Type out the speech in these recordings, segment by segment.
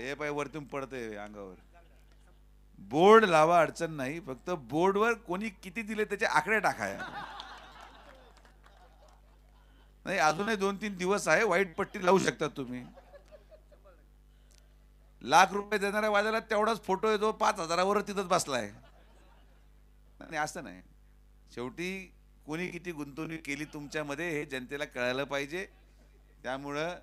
हे पाय वरतून पडते अंगावर बोर्ड लावा अडचण नाही फक्त बोर्डवर कोणी किती दिले त्याचे आकडे टाकाय नाही अजूनही दोन तीन दिवस आहे वाईट पट्टी लावू शकता तुम्ही लाख रुपये देणाऱ्या वाजायला तेवढाच फोटो येतो पाच हजारावर तिथंच बसलाय नाही असं नाही शेवटी कोणी किती गुंतवणूक केली तुमच्यामध्ये हे जनतेला कळायला पाहिजे त्यामुळं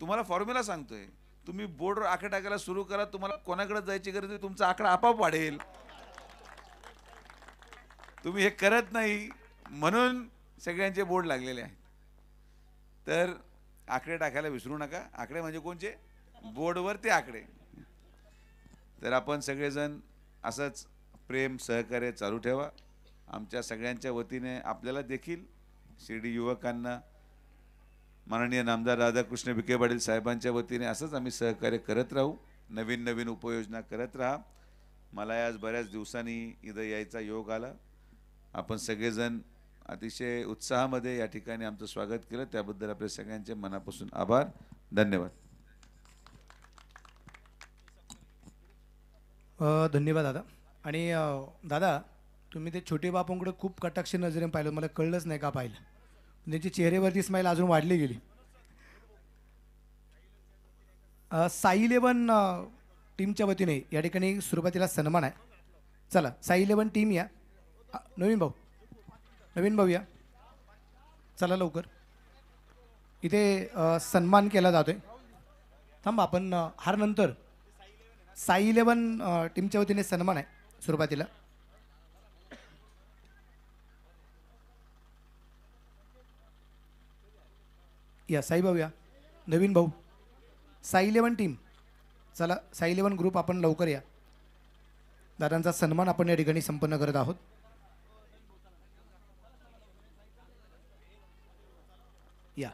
तुम्हाला फॉर्म्युला सांगतोय तुम्ही बोर्डवर आकडे टाकायला सुरू करा तुम्हाला कोणाकडे जायची गरज नाही तुमचा आकडा आपाप वाढेल तुम्ही हे करत नाही म्हणून सगळ्यांचे बोर्ड लागलेले आहेत तर आकडे टाकायला विसरू नका आकडे म्हणजे कोणचे बोर्डवर ते आकडे तर आपण सगळेजण असंच प्रेम सहकार्य चालू ठेवा आमच्या सगळ्यांच्या वतीने आपल्याला देखील शिर्डी युवकांना माननीय नामदार राधाकृष्ण विखे पाटील साहेबांच्या वतीने असंच आम्ही सहकार्य करत राहू नवीन नवीन उपाययोजना करत राहा मला आज बऱ्याच दिवसांनी इथं यायचा योग आला आपण सगळेजण अतिशय उत्साहामध्ये या ठिकाणी आमचं स्वागत केलं त्याबद्दल आपल्या सगळ्यांचे मनापासून आभार धन्यवाद धन्यवाद दादा आणि दादा तुम्ही ते छोटे बापूंकडे खूप कटाक्ष नजरेने पाहिलं मला कळलंच नाही का पाहिलं त्यांची चेहऱ्यावरती स्माईल अजून वाढली गेली साई इलेवन टीमच्या वतीने या ठिकाणी सुरुवातीला सन्मान आहे चला साई इलेवन टीम या नवीन भाऊ नवीन भाऊ या चला लवकर इथे सन्मान केला जातोय थांब आपण नंतर साई इलेवन टीमच्या वतीने सन्मान आहे सुरुवातीला या साई या नवीन भाऊ साई इलेवन टीम चला साई इलेवन ग्रुप आपण लवकर या दादांचा सन्मान आपण या ठिकाणी संपन्न करत आहोत या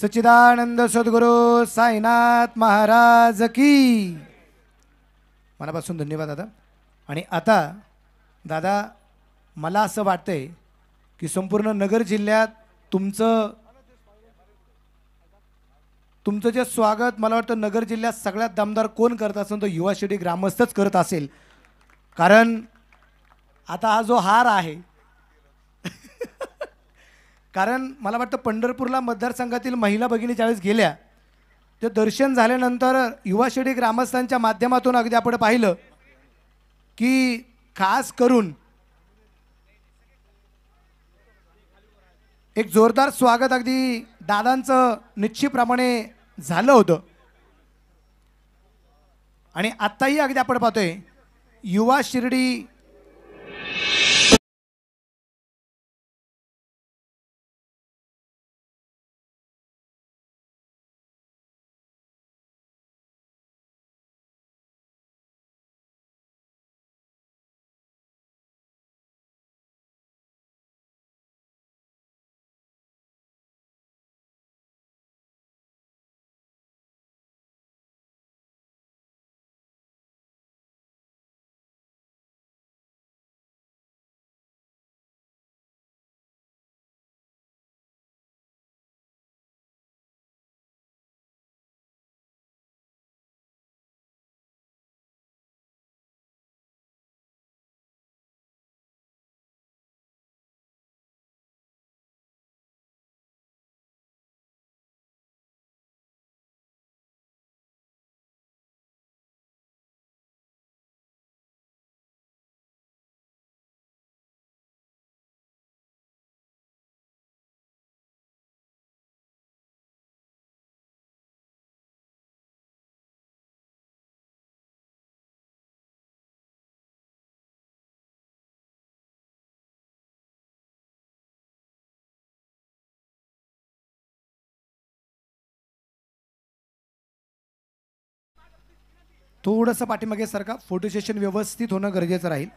सच्चिदानंद सद्गुरू साईनाथ महाराज की मनापासून धन्यवाद दादा आणि आता दादा मला असं वाटतंय की संपूर्ण नगर जिल्ह्यात तुमचं तुमचं जे स्वागत मला वाटतं नगर जिल्ह्यात सगळ्यात दमदार कोण करत असेल तो युवा शेडी ग्रामस्थच करत असेल कारण आता हा जो हार आहे कारण मला वाटतं पंढरपूरला मतदारसंघातील महिला भगिनी ज्यावेळेस गेल्या ते दर्शन झाल्यानंतर युवा शिर्डी ग्रामस्थांच्या माध्यमातून अगदी आपण पाहिलं की खास करून एक जोरदार स्वागत अगदी दादांचं निश्चितप्रमाणे झालं होतं आणि आत्ताही अगदी आपण पाहतोय युवा शिर्डी थोडंसं पाठीमागे सारखा फोटो सेशन व्यवस्थित होणं गरजेचं राहील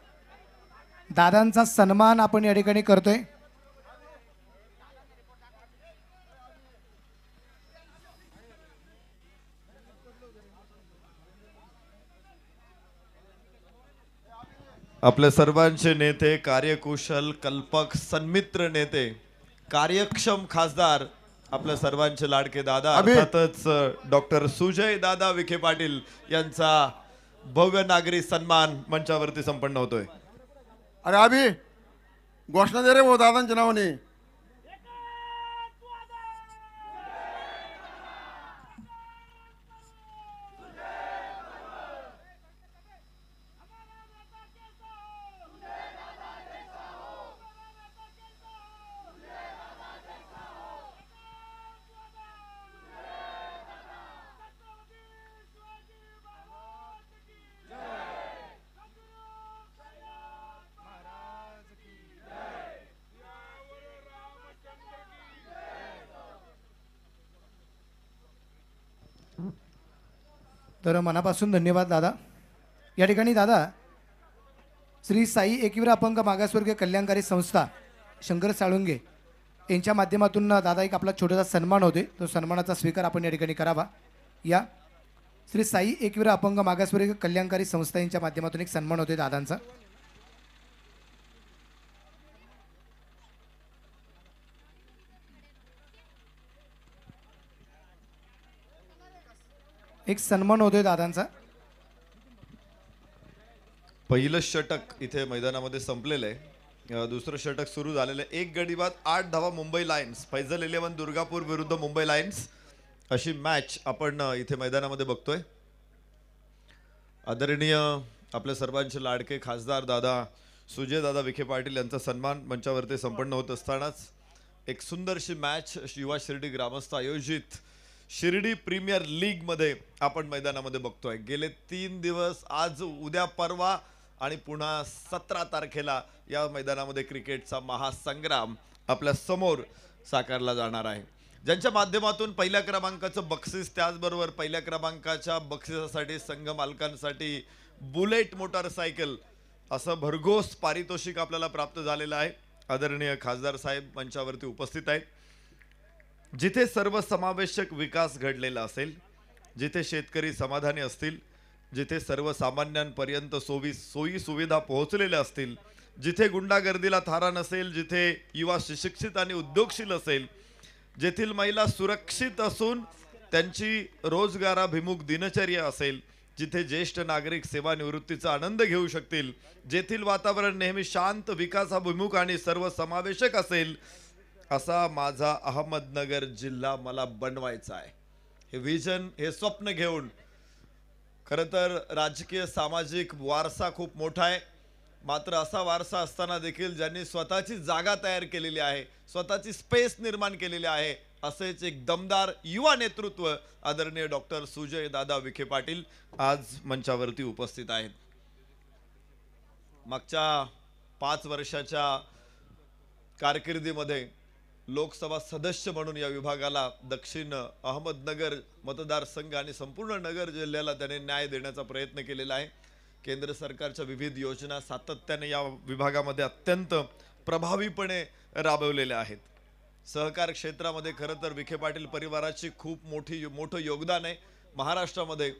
दादांचा सन्मान आपण या ठिकाणी करतोय आपल्या सर्वांचे नेते कार्यकुशल कल्पक सन्मित्र नेते कार्यक्षम खासदार आपल्या सर्वांचे लाडके दादा अर्थातच डॉक्टर सुजय दादा विखे पाटील यांचा भव्य नागरी सन्मान मंचावरती संपन्न होतोय अरे अभि घोषणा दे रे भाऊ दादांच्या नावाने तर मनापासून धन्यवाद दादा या ठिकाणी दादा श्री साई एकवीरा अपंग मागासवर्गीय कल्याणकारी संस्था शंकर साळुंगे यांच्या माध्यमातून दादा एक आपला छोटासा सन्मान होते तो सन्मानाचा स्वीकार आपण या ठिकाणी करावा या श्री साई एकवीरा अपंग मागासवर्गीय कल्याणकारी संस्था यांच्या माध्यमातून एक सन्मान होते दादांचा एक सन्मान होतोय दादांचा पहिलं षटक इथे मैदानामध्ये संपलेलं आहे दुसरं षटक सुरू झालेलं आहे एक गडीबाद आठ धावा मुंबई लायन्स फैजल इलेव्हन दुर्गापूर विरुद्ध मुंबई लायन्स अशी मॅच आपण इथे मैदानामध्ये बघतोय आदरणीय आपल्या सर्वांचे लाडके खासदार दादा सुजय दादा विखे पाटील यांचा सन्मान मंचावरती संपन्न होत असतानाच एक सुंदरशी मॅच युवा शिर्डी ग्रामस्थ आयोजित शिर्डी प्रीमियर लीगमध्ये आपण मैदानामध्ये बघतोय गेले तीन दिवस आज उद्या परवा आणि पुन्हा सतरा तारखेला या मैदानामध्ये क्रिकेटचा महासंग्राम आपल्या समोर साकारला जाणार आहे ज्यांच्या माध्यमातून पहिल्या क्रमांकाचं बक्षीस त्याचबरोबर पहिल्या क्रमांकाच्या बक्षिसासाठी संघ मालकांसाठी बुलेट मोटारसायकल असं भरघोस पारितोषिक आपल्याला प्राप्त झालेलं आहे आदरणीय खासदार साहेब मंचावरती उपस्थित आहेत जिथे सर्व समावेशक विकास घडलेला असेल जिथे शेतकरी समाधानी असतील जिथे सर्वसामान्यांपर्यंत सोयी सोयी सुविधा पोहोचलेल्या असतील जिथे गुंडागर्दीला थारा नसेल जिथे युवा सुशिक्षित आणि उद्योगशील असेल जेथील महिला सुरक्षित असून त्यांची रोजगाराभिमुख दिनचर्या असेल जिथे ज्येष्ठ नागरिक सेवानिवृत्तीचा आनंद घेऊ शकतील जेथील वातावरण नेहमी शांत विकासाभिमुख आणि सर्वसमावेशक असेल असा माझा अहमदनगर जिल्हा मला बनवायचा आहे हे विजन हे स्वप्न घेऊन खरं तर राजकीय सामाजिक वारसा खूप मोठा आहे मात्र असा वारसा असताना देखील ज्यांनी स्वतःची जागा तयार केलेली आहे स्वतःची स्पेस निर्माण केलेली आहे असेच एक दमदार युवा नेतृत्व आदरणीय डॉक्टर सुजय दादा विखे पाटील आज मंचावरती उपस्थित आहेत मागच्या पाच वर्षाच्या कारकिर्दीमध्ये लोकसभा सदस्य म्हणून या विभागाला दक्षिण अहमदनगर मतदारसंघ आणि संपूर्ण नगर जिल्ह्याला त्याने न्याय देण्याचा प्रयत्न केलेला आहे केंद्र सरकारच्या विविध योजना सातत्याने या विभागामध्ये अत्यंत प्रभावीपणे राबवलेल्या आहेत सहकार क्षेत्रामध्ये खरं तर विखे पाटील परिवाराची खूप मोठी मोठं योगदान आहे महाराष्ट्रामध्ये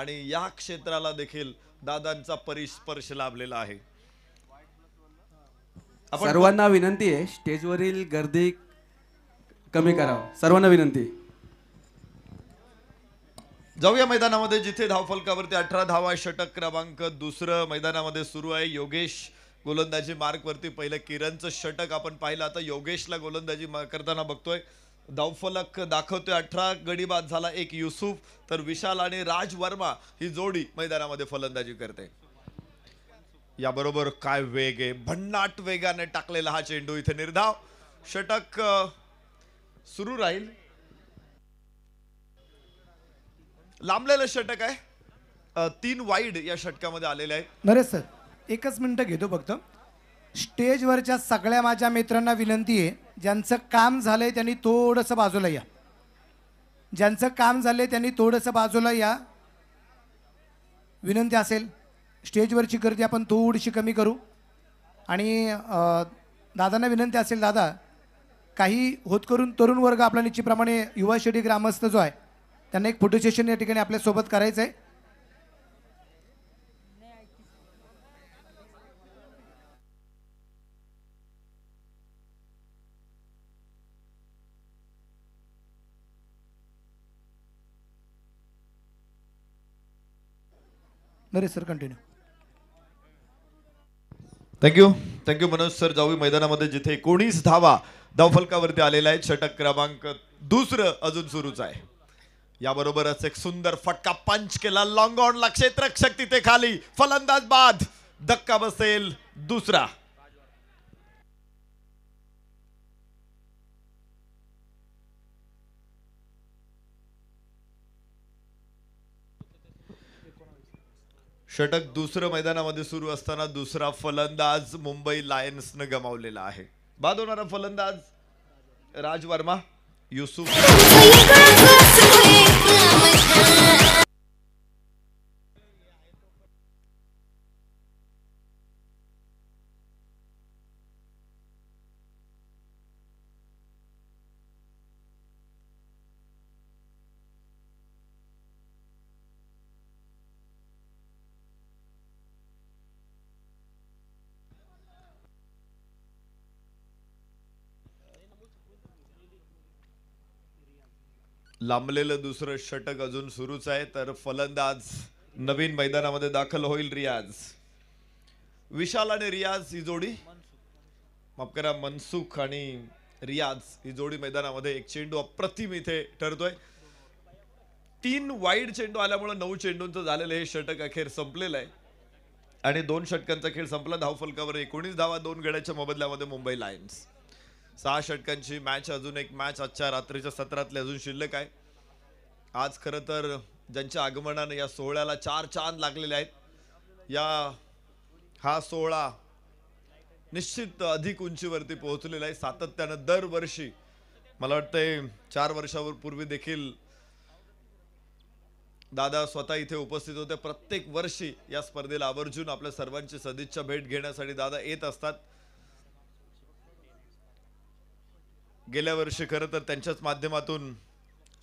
आणि या क्षेत्राला देखील दादांचा परिस्पर्श लाभलेला आहे सर्वांना विनंती आहे स्टेजवरील गर्दी कमी करावं सर्वांना विनंती जाऊया मैदानामध्ये जिथे धावफलकावरती अठरा धावा षटक क्रमांक दुसरं मैदानामध्ये सुरू आहे योगेश गोलंदाजी मार्कवरती पहिलं किरणचं षटक आपण पाहिलं आता योगेशला गोलंदाजी करताना बघतोय धावफलक दाखवतोय अठरा गडी बाद झाला एक युसुफ तर विशाल आणि राज वर्मा ही जोडी मैदानामध्ये फलंदाजी करते याबरोबर काय वेग आहे भन्नाट वेगाने टाकलेला हा चेंडू इथे निर्धाव षटक सुरू राहील लांबलेलं षटक आहे तीन वाईड या षटकामध्ये आलेले आहे नरेश सर एकच मिनटं घेतो फक्त स्टेजवरच्या सगळ्या माझ्या मित्रांना विनंती आहे ज्यांचं काम झालंय त्यांनी थोडंसं बाजूला या ज्यांचं काम झालंय त्यांनी थोडंसं बाजूला या विनंती असेल स्टेजवरची गर्दी आपण थोडीशी कमी करू आणि दादांना विनंती असेल दादा काही होत करून तरुण वर्ग आपल्या निश्चितप्रमाणे युवा शेडी ग्रामस्थ जो आहे त्यांना एक फोटो सेशन या ठिकाणी आपल्यासोबत करायचं आहे Naresh sir continue thank you thank you Manoj sir जाऊ मैदानामध्ये जिथे एकोणीस धावा धावफलकावरती आलेला आहे षटक क्रमांक दुसरं अजून सुरूच आहे याबरोबरच एक सुंदर फटका पंच केला लॉंग लक्षेत क्षेत्रक्षक तिथे खाली फलंदाज बाद धक्का बसेल दुसरा षटक दुसरं मैदानामध्ये सुरू असताना दुसरा फलंदाज मुंबई लायन्सनं गमावलेला आहे बाद होणारा फलंदाज राज वर्मा युसुफ लांबलेलं दुसरं षटक अजून सुरूच आहे तर फलंदाज नवीन मैदानामध्ये दाखल होईल रियाज विशाल आणि रियाज ही जोडी माफ करा मनसुख आणि रियाज ही जोडी मैदानामध्ये एक चेंडू अप्रतिम इथे ठरतोय तीन वाईड चेंडू आल्यामुळे नऊ चेंडूंचं झालेलं हे षटक अखेर संपलेलं आहे आणि दोन षटकांचा खेळ संपला धावफलकावर एकोणीस धावा दोन गड्याच्या मोबदल्यामध्ये मुंबई लायन्स सहा षटकांची मॅच अजून एक मॅच आजच्या रात्रीच्या सत्रातले अजून शिल्लक आहे आज खरं तर ज्यांच्या आगमनानं या सोहळ्याला चार चांद लागलेले आहेत या हा सोहळा निश्चित अधिक उंचीवरती पोहोचलेला आहे सातत्यानं दरवर्षी मला वाटतंय चार वर्षापूर्वी देखील दादा स्वतः इथे उपस्थित होते प्रत्येक वर्षी या स्पर्धेला आवर्जून आपल्या सर्वांची सदिच्छा भेट घेण्यासाठी दादा येत असतात गेल्या वर्षी खरं तर त्यांच्याच माध्यमातून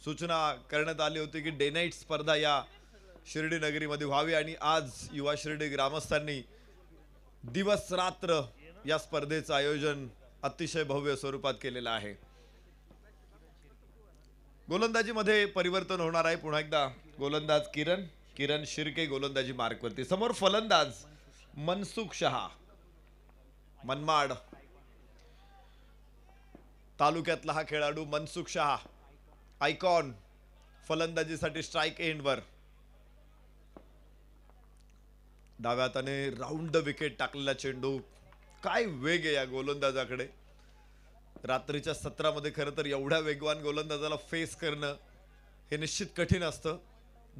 सूचना करण्यात आली होती की डे नाईट स्पर्धा या शिर्डी नगरीमध्ये व्हावी आणि आज युवा शिर्डी ग्रामस्थांनी दिवस रात्र या स्पर्धेचं आयोजन अतिशय भव्य स्वरूपात केलेलं आहे गोलंदाजीमध्ये परिवर्तन होणार आहे पुन्हा एकदा गोलंदाज किरण किरण शिर्के गोलंदाजी मार्कवरती समोर फलंदाज मनसुख शहा मनमाड तालुक्यातला हा खेळाडू मनसुख शहा आयकॉन फलंदाजीसाठी स्ट्राईक एंडवर डाव्यात आणि राऊंड द विकेट टाकलेला चेंडू काय वेग आहे या गोलंदाजाकडे रात्रीच्या सत्रामध्ये खरं तर एवढ्या वेगवान गोलंदाजाला फेस करणं हे निश्चित कठीण असतं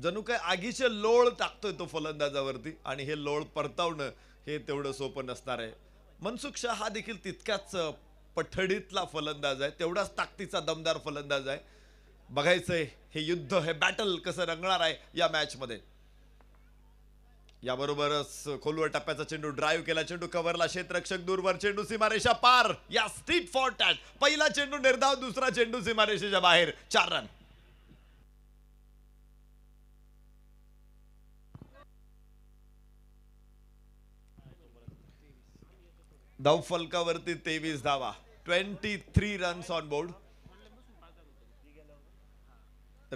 जणू काय आगीचे लोळ टाकतोय तो फलंदाजावरती आणि हे लोळ परतावणं हे तेवढं सोपं नसणार आहे मनसुख शाह हा देखील तितक्याच पठडीतला फलंदाज आहे तेवढाच ताकदीचा दमदार फलंदाज आहे बघायचंय हे युद्ध हे बॅटल कसं रंगणार आहे या मॅच मॅचमध्ये याबरोबरच खोलवर टप्प्याचा चेंडू ड्राईव्ह केला चेंडू कव्हरला क्षेत्रक्षक दूरवर चेंडू सीमारेषा पार या स्ट्रीट फॉर टॅट पहिला चेंडू निर्धाव दुसरा चेंडू सीमारेषेच्या बाहेर चार रन धाव फलकावरती तेवीस धावा twenty three runs on board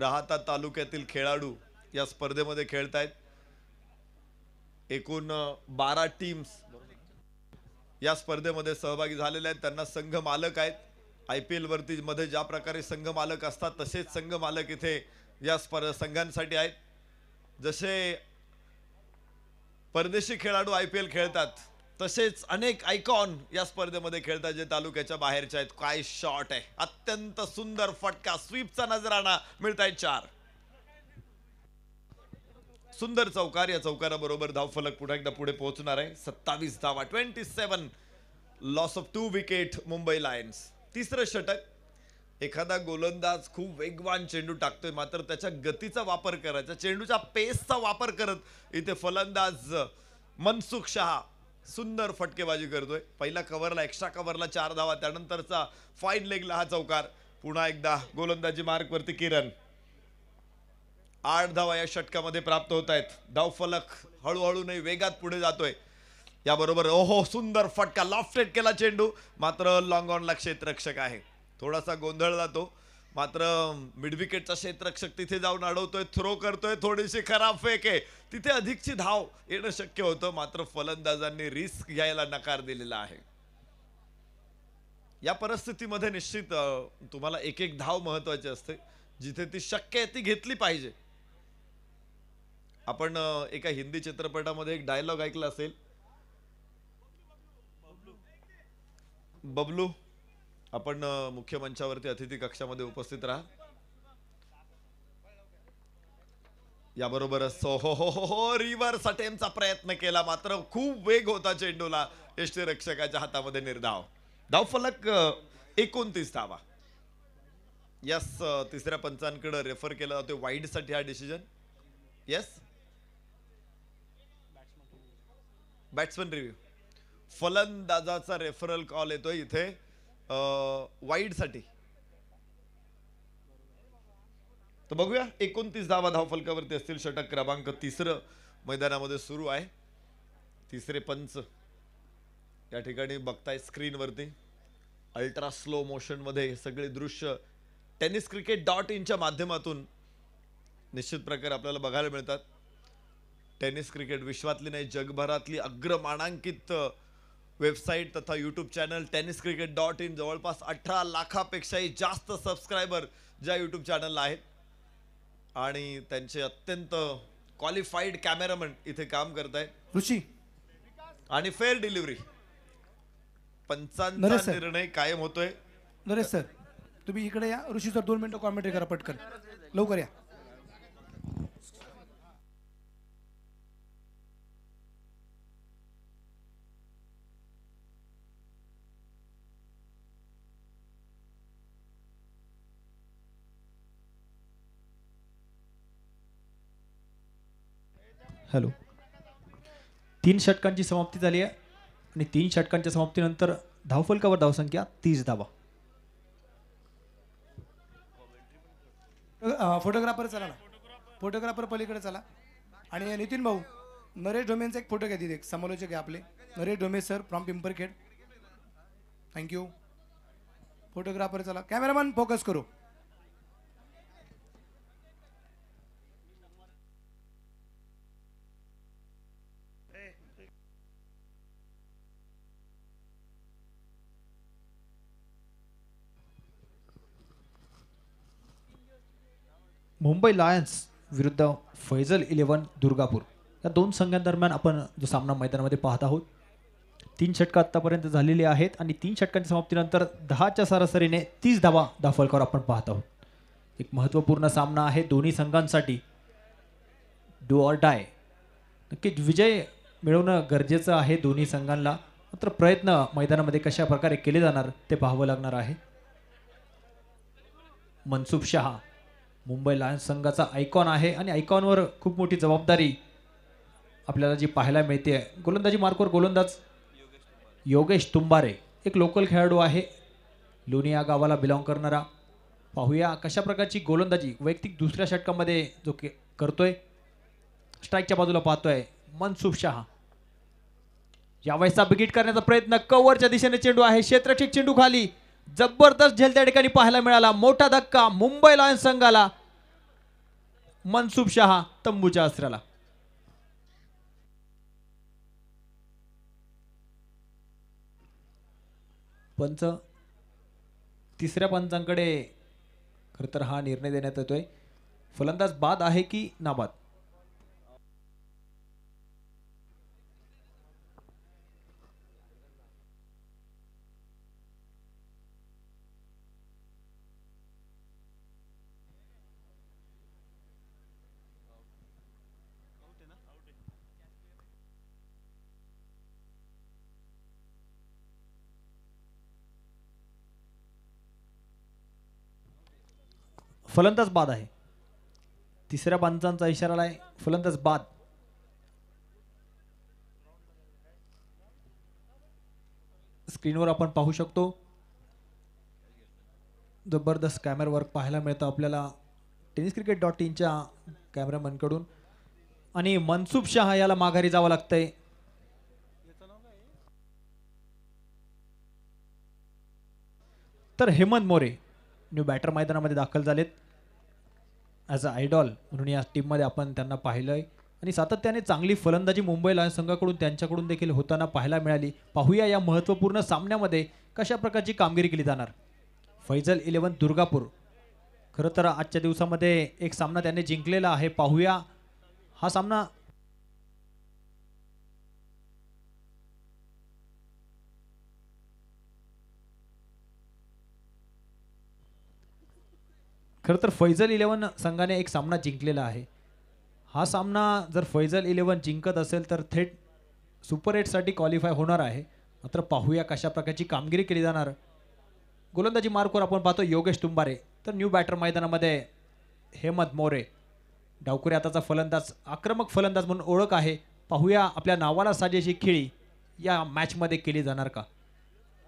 Rahata तालुक्यातील खेळाडू या स्पर्धेमध्ये खेळतायत एकूण बारा टीम्स या स्पर्धेमध्ये सहभागी झालेले आहेत त्यांना संघ मालक आहेत आय पी वरती मध्ये ज्या प्रकारे संघ मालक असतात तसेच संघ मालक इथे या स्पर्धा संघांसाठी आहेत जसे परदेशी खेळाडू आय पी एल खेळतात तसेच अनेक आयकॉन या स्पर्धेमध्ये खेळतात जे तालुक्याच्या बाहेरच्या आहेत काय शॉट आहे अत्यंत सुंदर फटका स्वीपचा नजराणा मिळत आहेत चार सुंदर चौकार या चौकाराबरोबर धाव फलक पुन्हा एकदा पुढे पोहोचणार आहे सत्तावीस धावा twenty seven loss of two wicket Mumbai lions तिसरं षटक एखादा गोलंदाज खूप वेगवान चेंडू टाकतोय मात्र त्याच्या गतीचा वापर करायचा चेंडूच्या पेसचा वापर करत इथे फलंदाज मनसुख शहा सुंदर फटकेबाजी करतोय पहिला कव्हरला एक्स्ट्रा कव्हरला चार धावा त्यानंतरचा फाईन लेगला हा चौकार पुन्हा एकदा गोलंदाजी मार्गवरती किरण आठ धावा या षटकामध्ये प्राप्त होत आहेत धाव फलक हळूहळू नाही वेगात पुढे जातोय याबरोबर ओहो सुंदर फटका लॉफ्टेड केला चेंडू मात्र लॉंग ऑनला क्षेत्ररक्षक आहे थोडासा गोंधळ जातो मात्र विकेटचा क्षेत्ररक्षक तिथे जाऊन अडवतोय थ्रो करतोय थोडीशी खराब फेक आहे तिथे अधिकची धाव येणं शक्य होतं मात्र फलंदाजांनी रिस्क घ्यायला नकार दिलेला आहे या परिस्थितीमध्ये निश्चित तुम्हाला एक एक धाव महत्वाची असते जिथे ती शक्य आहे ती घेतली पाहिजे आपण एका हिंदी चित्रपटामध्ये एक डायलॉग ऐकला असेल बबलू आपण मुख्य मंचावरती अतिथी कक्षामध्ये उपस्थित राहा याबरोबरच हो हो हो हो रिव्हर्स अटेमचा प्रयत्न केला मात्र खूप वेग होता चेंडूला रक्षकाच्या हातामध्ये निर्धाव धाव फलक एकोणतीस धावा यस तिसऱ्या पंचांकडे रेफर केला जातो वाईड साठी हा डिसिजन येस बॅट्समन रिव्ह्यू फलंदाजाचा रेफरल कॉल येतोय इथे साठी तर बघूया एकोणतीस धावा धावफलकावरती असतील षटक क्रमांक तिसरं मैदानामध्ये सुरू आहे तिसरे पंच या ठिकाणी बघताय स्क्रीनवरती अल्ट्रा स्लो मोशनमध्ये हे सगळे दृश्य टेनिस क्रिकेट डॉट इनच्या माध्यमातून निश्चित प्रकारे आपल्याला बघायला मिळतात टेनिस क्रिकेट विश्वातली नाही जगभरातली अग्रमानांकित वेबसाईट तथा YouTube channel tennis cricket dot in जवळपास अठरा लाखापेक्षाही जास्त सबस्क्रायबर ज्या यूट्यूब चॅनलला आहेत आणि त्यांचे अत्यंत क्वालिफाईड कॅमेरामन इथे काम करत आहे ऋषी आणि फेअर डिलिव्हरी पंचांचा निर्णय कायम होतोय नरेश सर तुम्ही इकडे या ऋषी सर दोन मिनिटं कॉमेंट्री करा पटकन लवकर या हॅलो तीन षटकांची समाप्ती झाली आहे आणि तीन षटकांच्या समाप्तीनंतर धावफलकावर धावसंख्या तीस धावा फोटोग्राफर चला ना फोटोग्राफर पलीकडे चला आणि नितीन भाऊ नरेश डोमेनचा एक फोटो घ्या तिथे समालोचक आहे आपले Naresh Dome sir from Pimparkhed thank you photographer चला कॅमेरामॅन फोकस करू मुंबई लायन्स विरुद्ध फैजल इलेवन दुर्गापूर या दोन संघांदरम्यान आपण जो सामना मैदानामध्ये पाहत आहोत तीन षटकं आत्तापर्यंत झालेली आहेत आणि तीन षटकांच्या समाप्तीनंतर दहाच्या सरासरीने तीस धावा दाखल आपण पाहत आहोत एक महत्त्वपूर्ण सामना आहे दोन्ही संघांसाठी डू ऑर डाय नक्कीच विजय मिळवणं गरजेचं आहे दोन्ही संघांना मात्र प्रयत्न मैदानामध्ये कशा प्रकारे केले जाणार ते पाहावं लागणार आहे मनसुख शहा मुंबई लायन्स संघाचा आयकॉन आहे आणि आयकॉनवर खूप मोठी जबाबदारी आपल्याला जी पाहायला मिळते गोलंदाजी मार्कवर गोलंदाज योगेश तुंबारे एक लोकल खेळाडू आहे लोणी या गावाला बिलॉंग करणारा पाहूया कशा प्रकारची गोलंदाजी वैयक्तिक दुसऱ्या षटकामध्ये जो के करतोय स्ट्राईकच्या बाजूला पाहतोय मनसुख शहा यावेळेसचा बिकिट करण्याचा प्रयत्न कवरच्या दिशेने चेंडू आहे क्षेत्रक्षेक चेंडू खाली जबरदस्त झेल त्या ठिकाणी पाहायला मिळाला मोठा धक्का मुंबई लॉयन्स संघाला मनसुब शहा तंबूच्या अस्त्राला पंच तिसऱ्या पंचांकडे खरं तर हा निर्णय देण्यात येतोय फलंदाज बाद आहे की नाबाद फलंदाज बाद आहे तिसऱ्या बांचांचा इशारा आहे फलंदाज बाद स्क्रीनवर आपण पाहू शकतो जबरदस्त कॅमेरा वर्क पाहायला मिळतं आपल्याला टेनिस क्रिकेट डॉट इनच्या कॅमेरामनकडून आणि मनसुब शाह याला माघारी जावं लागतंय तर हेमंत मोरे न्यू बॅटर मैदानामध्ये दाखल झालेत ॲज अ आयडॉल म्हणून या टीममध्ये आपण त्यांना पाहिलं आहे आणि सातत्याने चांगली फलंदाजी मुंबई लायन्स संघाकडून त्यांच्याकडून देखील होताना पाहायला मिळाली पाहूया या महत्त्वपूर्ण सामन्यामध्ये कशा प्रकारची कामगिरी केली जाणार फैजल इलेवन दुर्गापूर खरं तर आजच्या दिवसामध्ये एक सामना त्यांनी जिंकलेला आहे पाहूया हा सामना खरं तर फैजल इलेव्हन संघाने एक सामना जिंकलेला आहे हा सामना जर फैजल इलेव्हन जिंकत असेल तर थेट सुपर एटसाठी क्वालिफाय होणार आहे मात्र पाहूया कशा प्रकारची कामगिरी केली जाणार गोलंदाजी मार्कवर आपण पाहतो योगेश तुंबारे तर न्यू बॅटर मैदानामध्ये हेमंत मोरे डावकुरे आताचा फलंदाज आक्रमक फलंदाज म्हणून ओळख आहे पाहूया आपल्या नावाला साजेशी खेळी या मॅचमध्ये केली जाणार का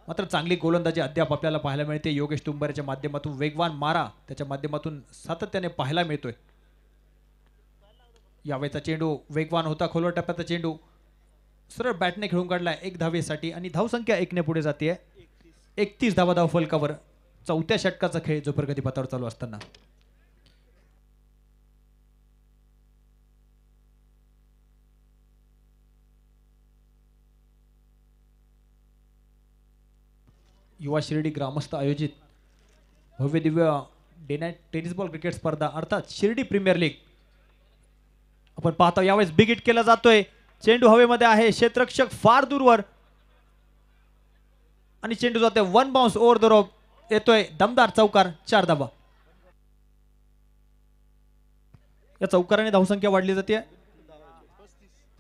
मात्र चांगली गोलंदाजी अद्याप आपल्याला पाहायला मिळते योगेश तुंबरेच्या माध्यमातून वेगवान मारा त्याच्या माध्यमातून सातत्याने पाहायला मिळतोय यावेळेचा चेंडू वेगवान होता खोलवर टप्प्याचा चेंडू सरळ बॅटने खेळून काढला एक धावेसाठी आणि धावसंख्या एकने पुढे जाते एकतीस धावा धाव फलकावर चौथ्या षटकाचा खेळ प्रगती पातावर चालू असताना युवा शिर्डी ग्रामस्थ आयोजित भव्य दिव्य डे टेनिस बॉल क्रिकेट स्पर्धा अर्थात शिर्डी प्रीमियर लीग आपण पाहतो यावेळेस बिग केला जातोय चेंडू हवेमध्ये आहे क्षेत्रक्षक फार दूरवर आणि चेंडू जातोय one bounce over the rope येतोय दमदार चौकार चार धावा या चौकाराने धावसंख्या वाढली जाते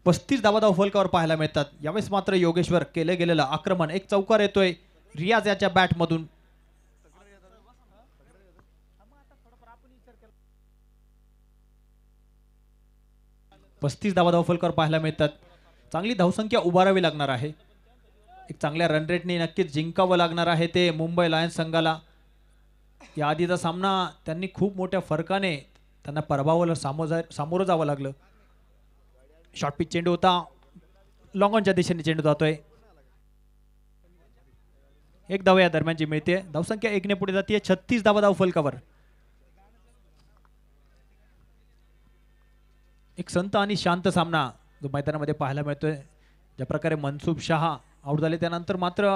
पस्तीस धावा धाव फलकावर पाहायला मिळतात यावेळेस मात्र योगेश्वर केलं गेलेलं आक्रमण एक चौकार येतोय रियाज याच्या बॅटमधून पस्तीस धावा धावफलकर पाहायला मिळतात चांगली धावसंख्या उभारावी लागणार आहे एक चांगल्या रनरेटने नक्कीच जिंकावं लागणार आहे ते मुंबई लायन्स संघाला या आधीचा सामना त्यांनी खूप मोठ्या फरकाने त्यांना परभावाला सामोर सामोरं जावं लागलं शॉर्ट पिच चेंडू होता लॉंगॉनच्या दिशेने चेंडू जातोय एक धाव या दरम्यान जी मिळते धावसंख्या एकने पुढे जाते छत्तीस धावा धाव फलकावर एक संत आणि शांत सामना जो मैदानामध्ये पाहायला मिळतोय ज्या प्रकारे मनसूब शहा आऊट झाले त्यानंतर मात्र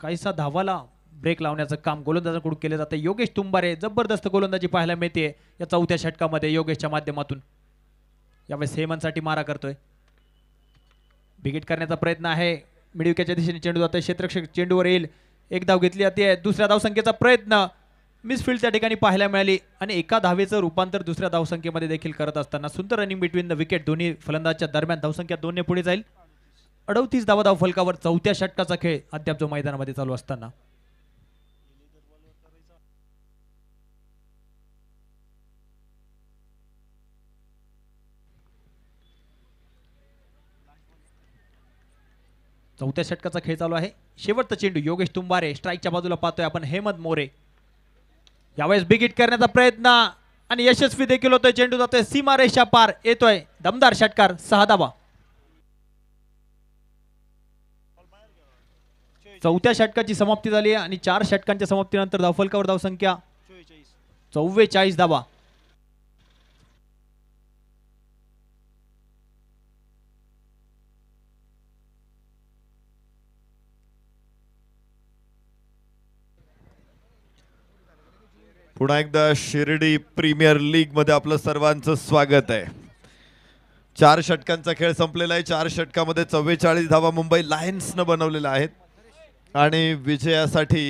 काहीसा धावाला ब्रेक लावण्याचं काम गोलंदाजाकडून केलं जातं योगेश तुंबारे जबरदस्त गोलंदाजी पाहायला मिळते या चौथ्या षटकामध्ये योगेशच्या माध्यमातून यावेळेस हेमनसाठी मारा करतोय बिगेट करण्याचा प्रयत्न आहे मिडविक्याच्या दिशेने चेंडू जातो क्षेत्रक्षक चेंडूवर येईल एक धाव घेतली जाते दुसऱ्या धावसंख्येचा प्रयत्न मिसफील्ड त्या ठिकाणी पाहायला मिळाली आणि एका धावेचं रूपांतर दुसऱ्या धावसंख्येमध्ये देखील करत असताना सुंदर रनिंग बिटवीन द विकेट दोन्ही फलंदाजच्या दरम्यान धावसंख्या दोनने पुढे जाईल अडवतीस धावा धाव फलकावर चौथ्या षटकाचा खेळ अद्याप जो मैदानामध्ये चालू असताना चौथ्या षटकाचा खेळ चालू आहे शेवटचा चेंडू योगेश तुंबारे स्ट्राईकच्या बाजूला पाहतोय आपण हेमंत मोरे यावेळेस बिगिट करण्याचा प्रयत्न आणि यशस्वी देखील होतोय चेंडू जातोय सीमारेषा पार येतोय दमदार षटकार सहा दाबा चौथ्या षटकाची समाप्ती झाली आणि चार षटकांच्या समाप्तीनंतर धावफलकावर धावसंख्या चव्वेचाळीस दाबा पुन्हा एकदा शिर्डी प्रीमियर लीगमध्ये आपलं सर्वांचं स्वागत आहे चार षटकांचा खेळ संपलेला आहे चार षटकामध्ये चव्वेचाळीस धावा मुंबई लायन्सनं बनवलेला आहेत आणि विजयासाठी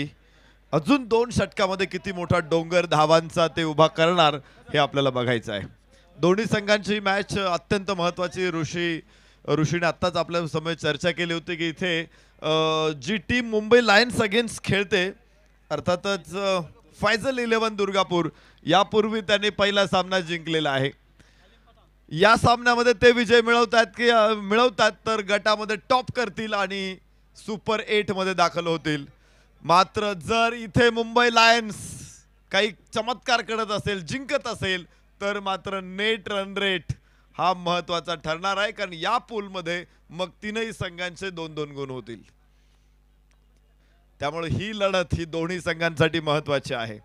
अजून दोन षटकामध्ये किती मोठा डोंगर धावांचा ते उभा करणार हे आपल्याला बघायचं आहे दोन्ही संघांची मॅच अत्यंत महत्त्वाची ऋषी ऋषीने आत्ताच आपल्या समोर चर्चा केली होती की इथे जी टीम मुंबई लायन्स अगेन्स्ट खेळते अर्थातच फायझल इलेव्हन दुर्गापूर यापूर्वी त्यांनी पहिला सामना जिंकलेला आहे या सामन्यामध्ये ते विजय मिळवतात की मिळवतात तर गटामध्ये टॉप करतील आणि सुपर मध्ये दाखल होतील मात्र जर इथे मुंबई लायन्स काही चमत्कार करत असेल जिंकत असेल तर मात्र नेट रन रेट हा महत्त्वाचा ठरणार आहे कारण या पूलमध्ये मग तीनही संघांचे दोन दोन गुण होतील त्यामुळे ही लढत ही दोन्ही संघांसाठी महत्त्वाची आहे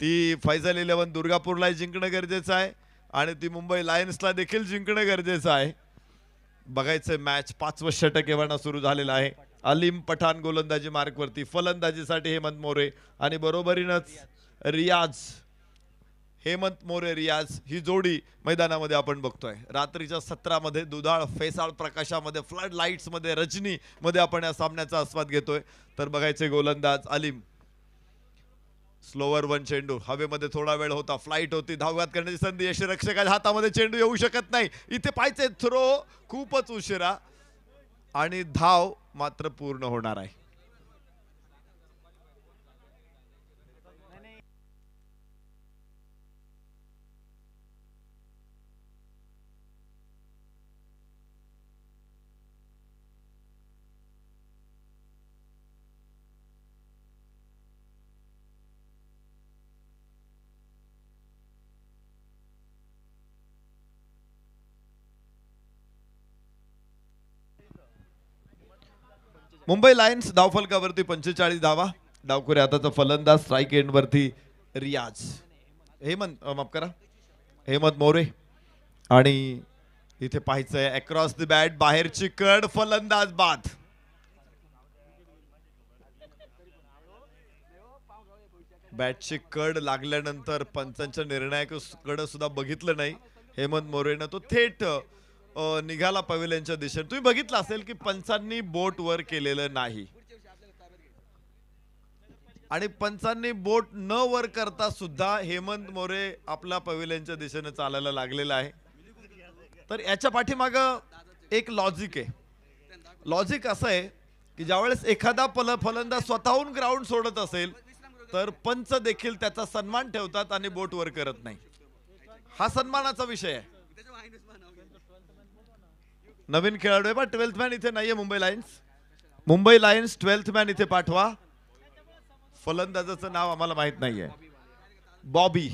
ती फैजल इलेवन दुर्गापूरला जिंकणं गरजेचं आहे आणि ती मुंबई लायन्सला देखील जिंकणं गरजेचं आहे बघायचं मॅच पाचवं षटक एव्हाना सुरू झालेला आहे अलीम पठाण गोलंदाजी मार्कवरती फलंदाजीसाठी हेमंत मोरे आणि बरोबरीनंच रियाज हेमंत मोरे रियाज ही जोडी मैदानामध्ये आपण बघतोय रात्रीच्या सत्रामध्ये दुधाळ फेसाळ प्रकाशामध्ये फ्लड लाईट्समध्ये रजनीमध्ये आपण या सामन्याचा आस्वाद घेतोय तर बघायचे गोलंदाज अलीम स्लोवर वन चेंडू हवेमध्ये थोडा वेळ होता फ्लाईट होती धावघात करण्याची संधी यशरक्षकाच्या हातामध्ये चेंडू येऊ शकत नाही इथे पाहिजे थ्रो खूपच उशिरा आणि धाव मात्र पूर्ण होणार आहे मुंबई लायन्स धावफलकावरती पंचेचाळीस धावा डावखुरे आताचा फलंदाज स्ट्राईक वरती रियाज हेमंत माफ करा हेमंत मोरे आणि इथे पाहायचंय अक्रॉस द बॅट बाहेरची कड फलंदाज बाद बॅटची कड लागल्यानंतर पंचांच्या कड सुद्धा बघितलं नाही हेमंत मोरेनं तो थेट निघाला पवेल यांच्या दिशेने तुम्ही बघितलं असेल की पंचांनी बोट वर केलेलं नाही आणि पंचांनी बोट न वर करता सुद्धा हेमंत मोरे आपला पवेल यांच्या दिशेने चालायला लागलेला आहे तर याच्या पाठीमाग एक लॉजिक आहे लॉजिक असं आहे की ज्यावेळेस एखादा पल फलंदाज स्वतःहून ग्राउंड सोडत असेल तर पंच देखील त्याचा सन्मान ठेवतात आणि बोट वर करत नाही हा सन्मानाचा विषय आहे नवीन खेळाडू आहे बा ट्वेल्थ मॅन इथे नाहीये Mumbai lions Mumbai lions twelfth man इथे पाठवा फलंदाजाचं नाव आम्हाला माहित नाहीये बॉबी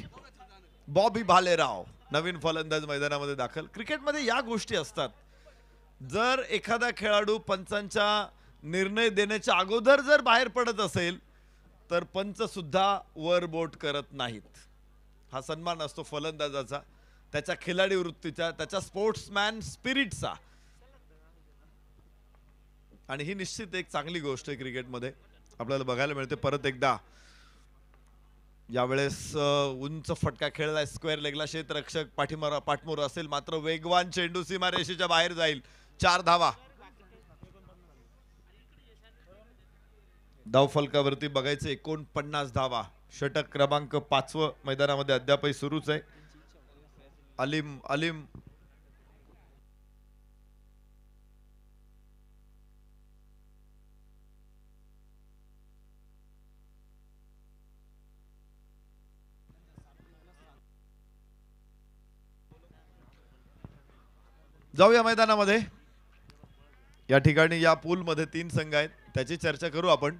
बॉबी भालेराव नवीन फलंदाज मैदानामध्ये दाखल क्रिकेटमध्ये या गोष्टी असतात जर एखादा खेळाडू पंचांच्या निर्णय देण्याच्या अगोदर जर बाहेर पडत असेल तर पंच सुद्धा बोट करत नाहीत हा सन्मान असतो फलंदाजाचा त्याच्या खिलाडी वृत्तीचा त्याच्या स्पोर्ट्समॅन स्पिरिटचा आणि ही निश्चित एक चांगली गोष्ट आहे क्रिकेटमध्ये आपल्याला बघायला मिळते परत एकदा यावेळेस उंच फटका खेळला स्क्वेअर लेगला क्षेत्ररक्षक पाठीमार पाठमोर असेल मात्र वेगवान चेंडू सीमा रेषेच्या बाहेर जाईल चार धावा धाव फलकावरती बघायचं एकोणपन्नास धावा षटक क्रमांक पाचवं मैदानामध्ये अद्यापही सुरूच आहे अलिम अलिम जाऊया मैदानामध्ये या ठिकाणी या पूलमध्ये तीन संघ आहेत त्याची चर्चा करू आपण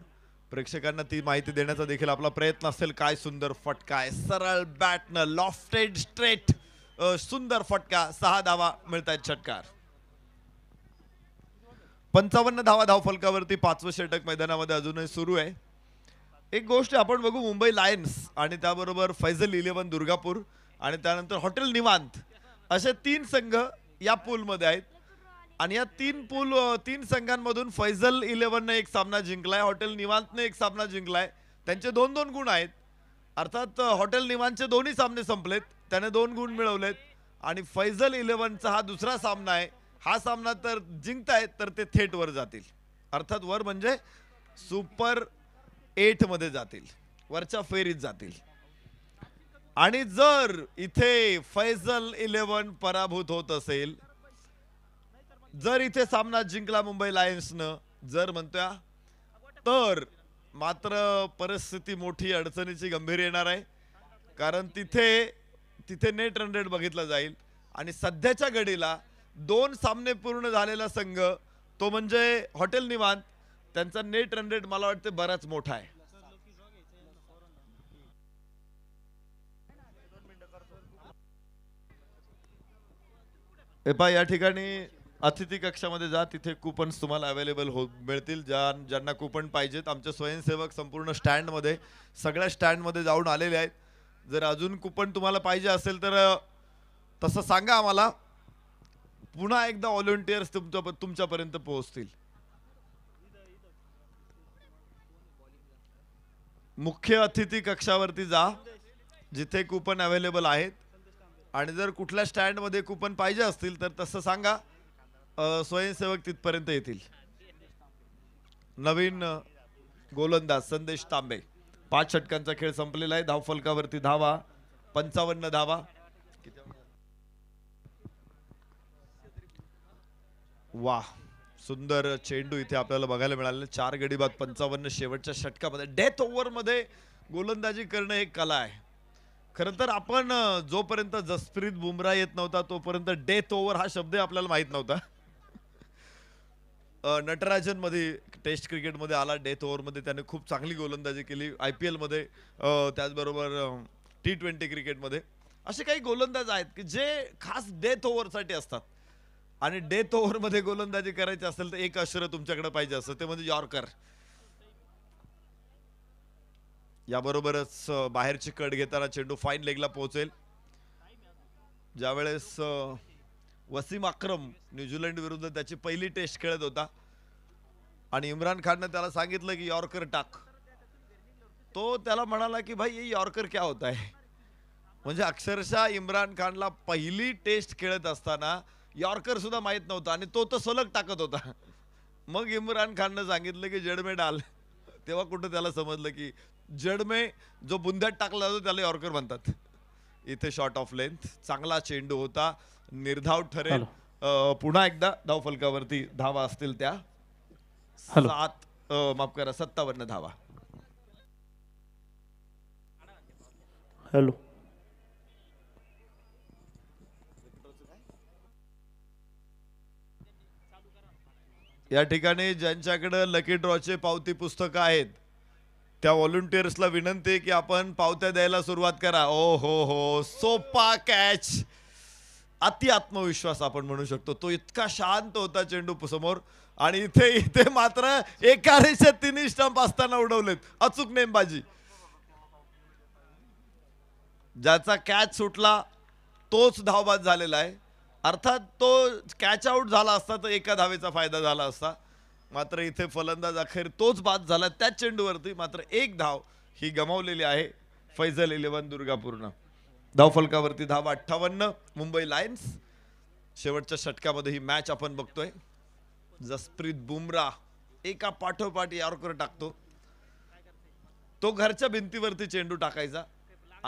प्रेक्षकांना ती माहिती देण्याचा देखील आपला प्रयत्न असेल काय सुंदर फटका आहे सरळ बॅटनं लॉफ्टेड स्ट्रेट सुंदर फटका सहा धावा मिळतायत आहेत षटकार पंचावन्न धावा धावफलकावरती पाचवं षटक मैदानामध्ये अजूनही सुरू आहे एक गोष्ट आपण बघू मुंबई लायन्स आणि त्याबरोबर फैजल इलेवन दुर्गापूर आणि त्यानंतर हॉटेल निवांत असे तीन संघ या पूलमध्ये आहेत आणि या तीन पूल तीन संघांमधून फैजल इलेव्हनने एक सामना जिंकलाय हॉटेल निवांतने एक सामना जिंकलाय त्यांचे दोन दोन गुण आहेत अर्थात हॉटेल निवांतचे दोन्ही सामने संपलेत त्याने दोन गुण मिळवलेत आणि फैजल इलेव्हनचा हा दुसरा सामना आहे हा सामना तर जिंकतायत तर ते थेट वर जातील अर्थात वर म्हणजे सुपर एटमध्ये जातील वरच्या फेरीत जातील आणि जर इथे फैजल इलेव्हन पराभूत होत असेल जर इथे सामना जिंकला मुंबई लायन्सनं जर म्हणतोया तर मात्र परिस्थिती मोठी अडचणीची गंभीर येणार आहे कारण तिथे तिथे नेट रन रेट बघितला जाईल आणि सध्याच्या घडीला दोन सामने पूर्ण झालेला संघ तो म्हणजे हॉटेल निवांत त्यांचा नेट रन रेट मला वाटते बराच मोठा आहे एपा या ठिकाणी अतिथी कक्षामध्ये जा तिथे कुपन्स तुम्हाला अवेलेबल हो मिळतील ज्या ज्यांना कुपन पाहिजेत आमचे स्वयंसेवक संपूर्ण स्टँडमध्ये सगळ्या स्टँडमध्ये जाऊन आलेले आहेत जर अजून कुपन तुम्हाला पाहिजे असेल तर तसं सांगा आम्हाला पुन्हा एकदा व्हॉलंटियर्स तुमच्या तुमच्यापर्यंत पोहोचतील मुख्य अतिथी कक्षावरती जा जिथे कुपन अवेलेबल आहेत आणि जर कुठल्या स्टँडमध्ये कुपन पाहिजे असतील तर तसं सांगा स्वयंसेवक तिथपर्यंत येतील नवीन गोलंदाज संदेश तांबे पाच षटकांचा खेळ संपलेला आहे धाव धावा पंचावन्न धावा वा सुंदर चेंडू इथे आपल्याला बघायला मिळाले चार गडी बाद पंचावन्न शेवटच्या षटकामध्ये डेथ मध्ये गोलंदाजी करणं एक कला आहे खरं तर आपण जोपर्यंत जसप्रीत बुमरा येत नव्हता तोपर्यंत डेथ ओव्हर हा शब्द आपल्याला माहित नव्हता नटराजन मध्ये टेस्ट क्रिकेटमध्ये आला डेथ ओव्हरमध्ये त्याने खूप चांगली गोलंदाजी केली आय पी एलमध्ये त्याचबरोबर टी ट्वेंटी क्रिकेटमध्ये असे काही गोलंदाज आहेत की जे खास डेथ ओव्हर साठी असतात आणि डेथ ओव्हरमध्ये गोलंदाजी करायची असेल तर एक अश्र तुमच्याकडे पाहिजे असतं ते म्हणजे यॉर्कर याबरोबरच बाहेरची कट घेताना चेंडू फाईन लेगला पोहोचेल ज्यावेळेस वसीम अक्रम न्यूझीलंड विरुद्ध त्याची पहिली टेस्ट खेळत होता आणि इम्रान खाननं त्याला सांगितलं की यॉर्कर टाक तो त्याला म्हणाला की भाई यॉर्कर क्या होता है म्हणजे अक्षरशः इम्रान खानला पहिली टेस्ट खेळत असताना यॉर्कर सुद्धा माहीत नव्हता आणि तो तर सलग टाकत होता मग इम्रान खाननं सांगितलं की जडमे डाल तेव्हा कुठं त्याला समजलं की जड में जो बुंद्यात टाकला जातो त्याला यॉर्कर म्हणतात इथे शॉर्ट ऑफ लेंथ चांगला चेंडू होता निर्धाव ठरेल पुन्हा एकदा धाव फलकावरती धावा असतील त्या सात माफ करा सत्तावन्न धावा हॅलो या ठिकाणी ज्यांच्याकडे लकी ड्रॉचे पावती पुस्तकं आहेत त्या व्हॉलंटिअर्सला विनंती आहे की आपण पावत्या द्यायला सुरुवात करा ओ हो हो सोपा कॅच अति आत्मविश्वास आपण म्हणू शकतो तो इतका शांत होता चेंडू समोर आणि इथे इथे मात्र एका रेषा तिन्ही स्टंप असताना उडवलेत अचूक नेमबाजी ज्याचा कॅच सुटला तोच धावबाद झालेला आहे अर्थात तो कॅच आऊट झाला असता तर एका धावेचा फायदा झाला असता मात्र इथे फलंदाज अखेर तोच बाद झाला त्याच चेंडूवरती मात्र एक धाव ही गमावलेली आहे फैजल इलेव्हन दुर्गापूरनं फलकावरती धाव अठ्ठावन्न मुंबई लायन्स शेवटच्या षटकामध्ये ही मॅच आपण बघतोय जसप्रीत बुमरा एका पाठोपाठ यावरकर टाकतो तो घरच्या भिंतीवरती चेंडू टाकायचा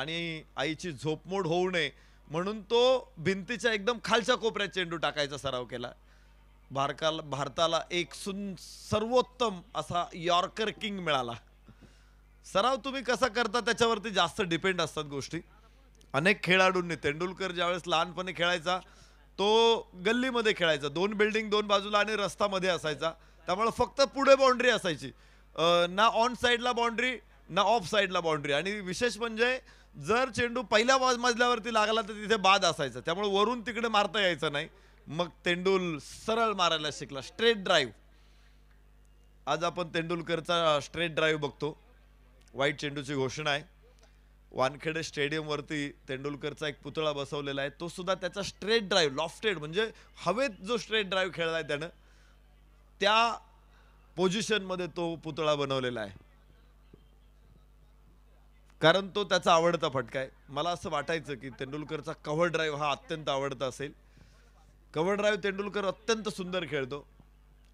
आणि आईची झोपमोड होऊ नये म्हणून तो भिंतीच्या एकदम खालच्या कोपऱ्यात चेंडू टाकायचा सराव केला भारताला भारताला एक सुन सर्वोत्तम असा यॉर्कर किंग मिळाला सराव तुम्ही कसा करता त्याच्यावरती जास्त डिपेंड असतात गोष्टी अनेक खेळाडूंनी तेंडुलकर ज्यावेळेस लहानपणी खेळायचा तो गल्लीमध्ये खेळायचा दोन बिल्डिंग दोन बाजूला आणि रस्तामध्ये असायचा त्यामुळे फक्त पुढे बाउंड्री असायची ना ऑन साईडला बाउंड्री ना ऑफ साईडला बाउंड्री आणि विशेष म्हणजे जर चेंडू पहिल्या मजल्यावरती लागला तर तिथे बाद असायचा त्यामुळे वरून तिकडे मारता यायचं नाही मग तेंडूल सरळ मारायला शिकला स्ट्रेट ड्राईव्ह आज आपण तेंडुलकरचा स्ट्रेट ड्राईव्ह बघतो वाईट चेंडूची घोषणा आहे वानखेडे स्टेडियमवरती तेंडुलकरचा एक पुतळा बसवलेला आहे तो सुद्धा त्याचा स्ट्रेट ड्राईव्ह लॉफ्टेड म्हणजे हवेत जो स्ट्रेट ड्राईव्ह खेळला आहे त्यानं त्या पोझिशनमध्ये तो पुतळा बनवलेला आहे कारण तो त्याचा आवडता फटका आहे मला असं वाटायचं की तेंडुलकरचा कव्हर ड्राईव्ह हा अत्यंत आवडता असेल कवर ड्राईव्ह तेंडुलकर अत्यंत सुंदर खेळतो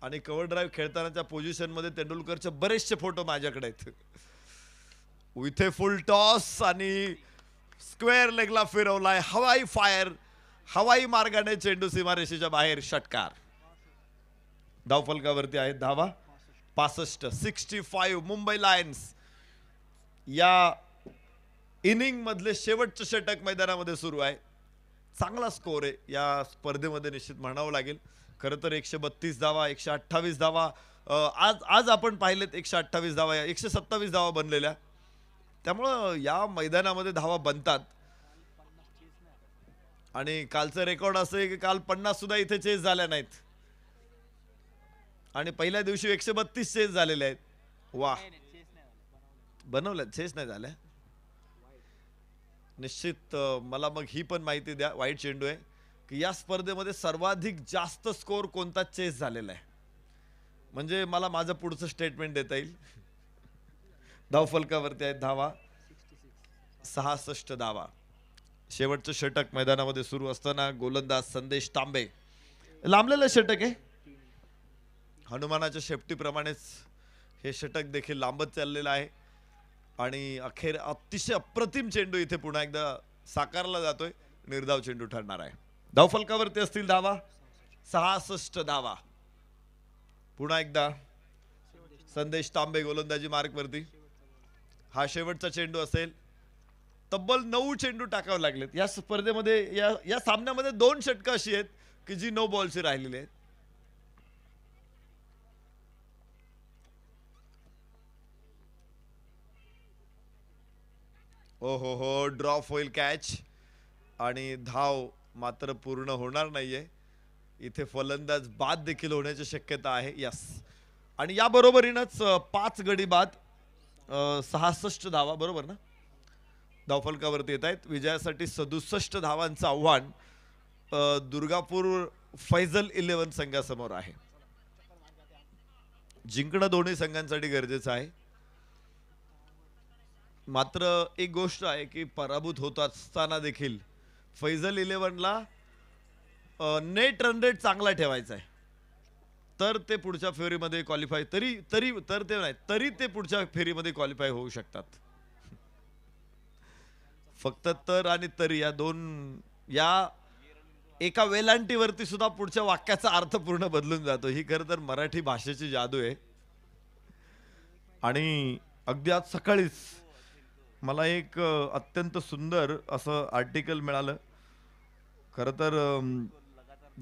आणि कवर ड्राईव्ह खेळतानाच्या पोझिशनमध्ये तेंडुलकरचे बरेचसे फोटो माझ्याकडे आहेत इथे फुल टॉस आणि स्क्वेअर लेगला फिरवलाय हवाई फायर हवाई मार्गाने चेंडू सीमारेषेच्या बाहेर षटकार धावफलकावरती आहेत धावा पासष्ट सिक्स्टी फाईव्ह मुंबई लायन्स या इनिंग मधले शेवटचे षटक मैदानामध्ये सुरू आहे चांगला स्कोर आहे या स्पर्धेमध्ये निश्चित म्हणावं लागेल खरं तर एकशे बत्तीस धावा एकशे अठ्ठावीस धावा आज आज आपण पाहिलेत एकशे अठ्ठावीस धावा एकशे सत्तावीस धावा बनलेल्या त्यामुळं या मैदानामध्ये धावा बनतात आणि कालचं रेकॉर्ड असं आहे की काल पन्नास सुद्धा इथे चेस झाल्या नाहीत आणि पहिल्या दिवशी एकशे बत्तीस चेस झालेले आहेत वा बनवल्या चेस नाही झाल्या निश्चित मला मग ही पण माहिती द्या वाईट चेंडू आहे की या स्पर्धेमध्ये सर्वाधिक जास्त स्कोअर कोणता चेस झालेला आहे म्हणजे मला माझं पुढचं स्टेटमेंट देता येईल धावफलकावरती आहेत धावा सहासष्ट धावा शेवटचं षटक मैदानामध्ये सुरू असताना गोलंदाज संदेश तांबे लांबलेलं षटक आहे हनुमानाच्या शेपटीप्रमाणेच हे षटक देखील लांबत चाललेलं आहे आणि अखेर अतिशय अप्रतिम चेंडू इथे पुन्हा एकदा साकारला जातोय निर्धाव चेंडू ठरणार आहे धावफलकावरती असतील धावा सहासष्ट धावा पुन्हा एकदा संदेश तांबे गोलंदाजी मार्गवरती हा शेवटचा चेंडू असेल तब्बल नऊ चेंडू टाकावे लागलेत या स्पर्धेमध्ये या या सामन्यामध्ये दोन षटकं अशी आहेत की जी नऊ बॉलची राहिलेली आहेत ओ हो हो ड्रॉप होईल कॅच आणि धाव मात्र पूर्ण होणार नाहीये इथे फलंदाज बाद देखील होण्याची शक्यता आहे यस आणि या याबरोबरीनच पाच गडी बाद सहासष्ट धावा बरोबर ना धावफलकावरती येत आहेत विजयासाठी सदुसष्ट धावांचं आव्हान दुर्गापूर फैजल इलेव्हन संघासमोर आहे जिंकणं दोन्ही संघांसाठी गरजेचं आहे मात्र एक गोष्ट आहे की पराभूत होत असताना देखील फैजल इलेव्हनला नेट रन रेट चांगला ठेवायचा आहे तर ते पुढच्या फेरीमध्ये क्वालिफाय तरी तरी तर ते नाही तरी ते पुढच्या फेरीमध्ये क्वालिफाय होऊ शकतात फक्त तर आणि तरी या दोन या एका वेलांटीवरती सुद्धा पुढच्या वाक्याचा अर्थ पूर्ण बदलून जातो ही खरं तर मराठी भाषेची जादू आहे आणि अगदी आज सकाळीच मला एक अत्यंत सुंदर असं आर्टिकल मिळालं खरं तर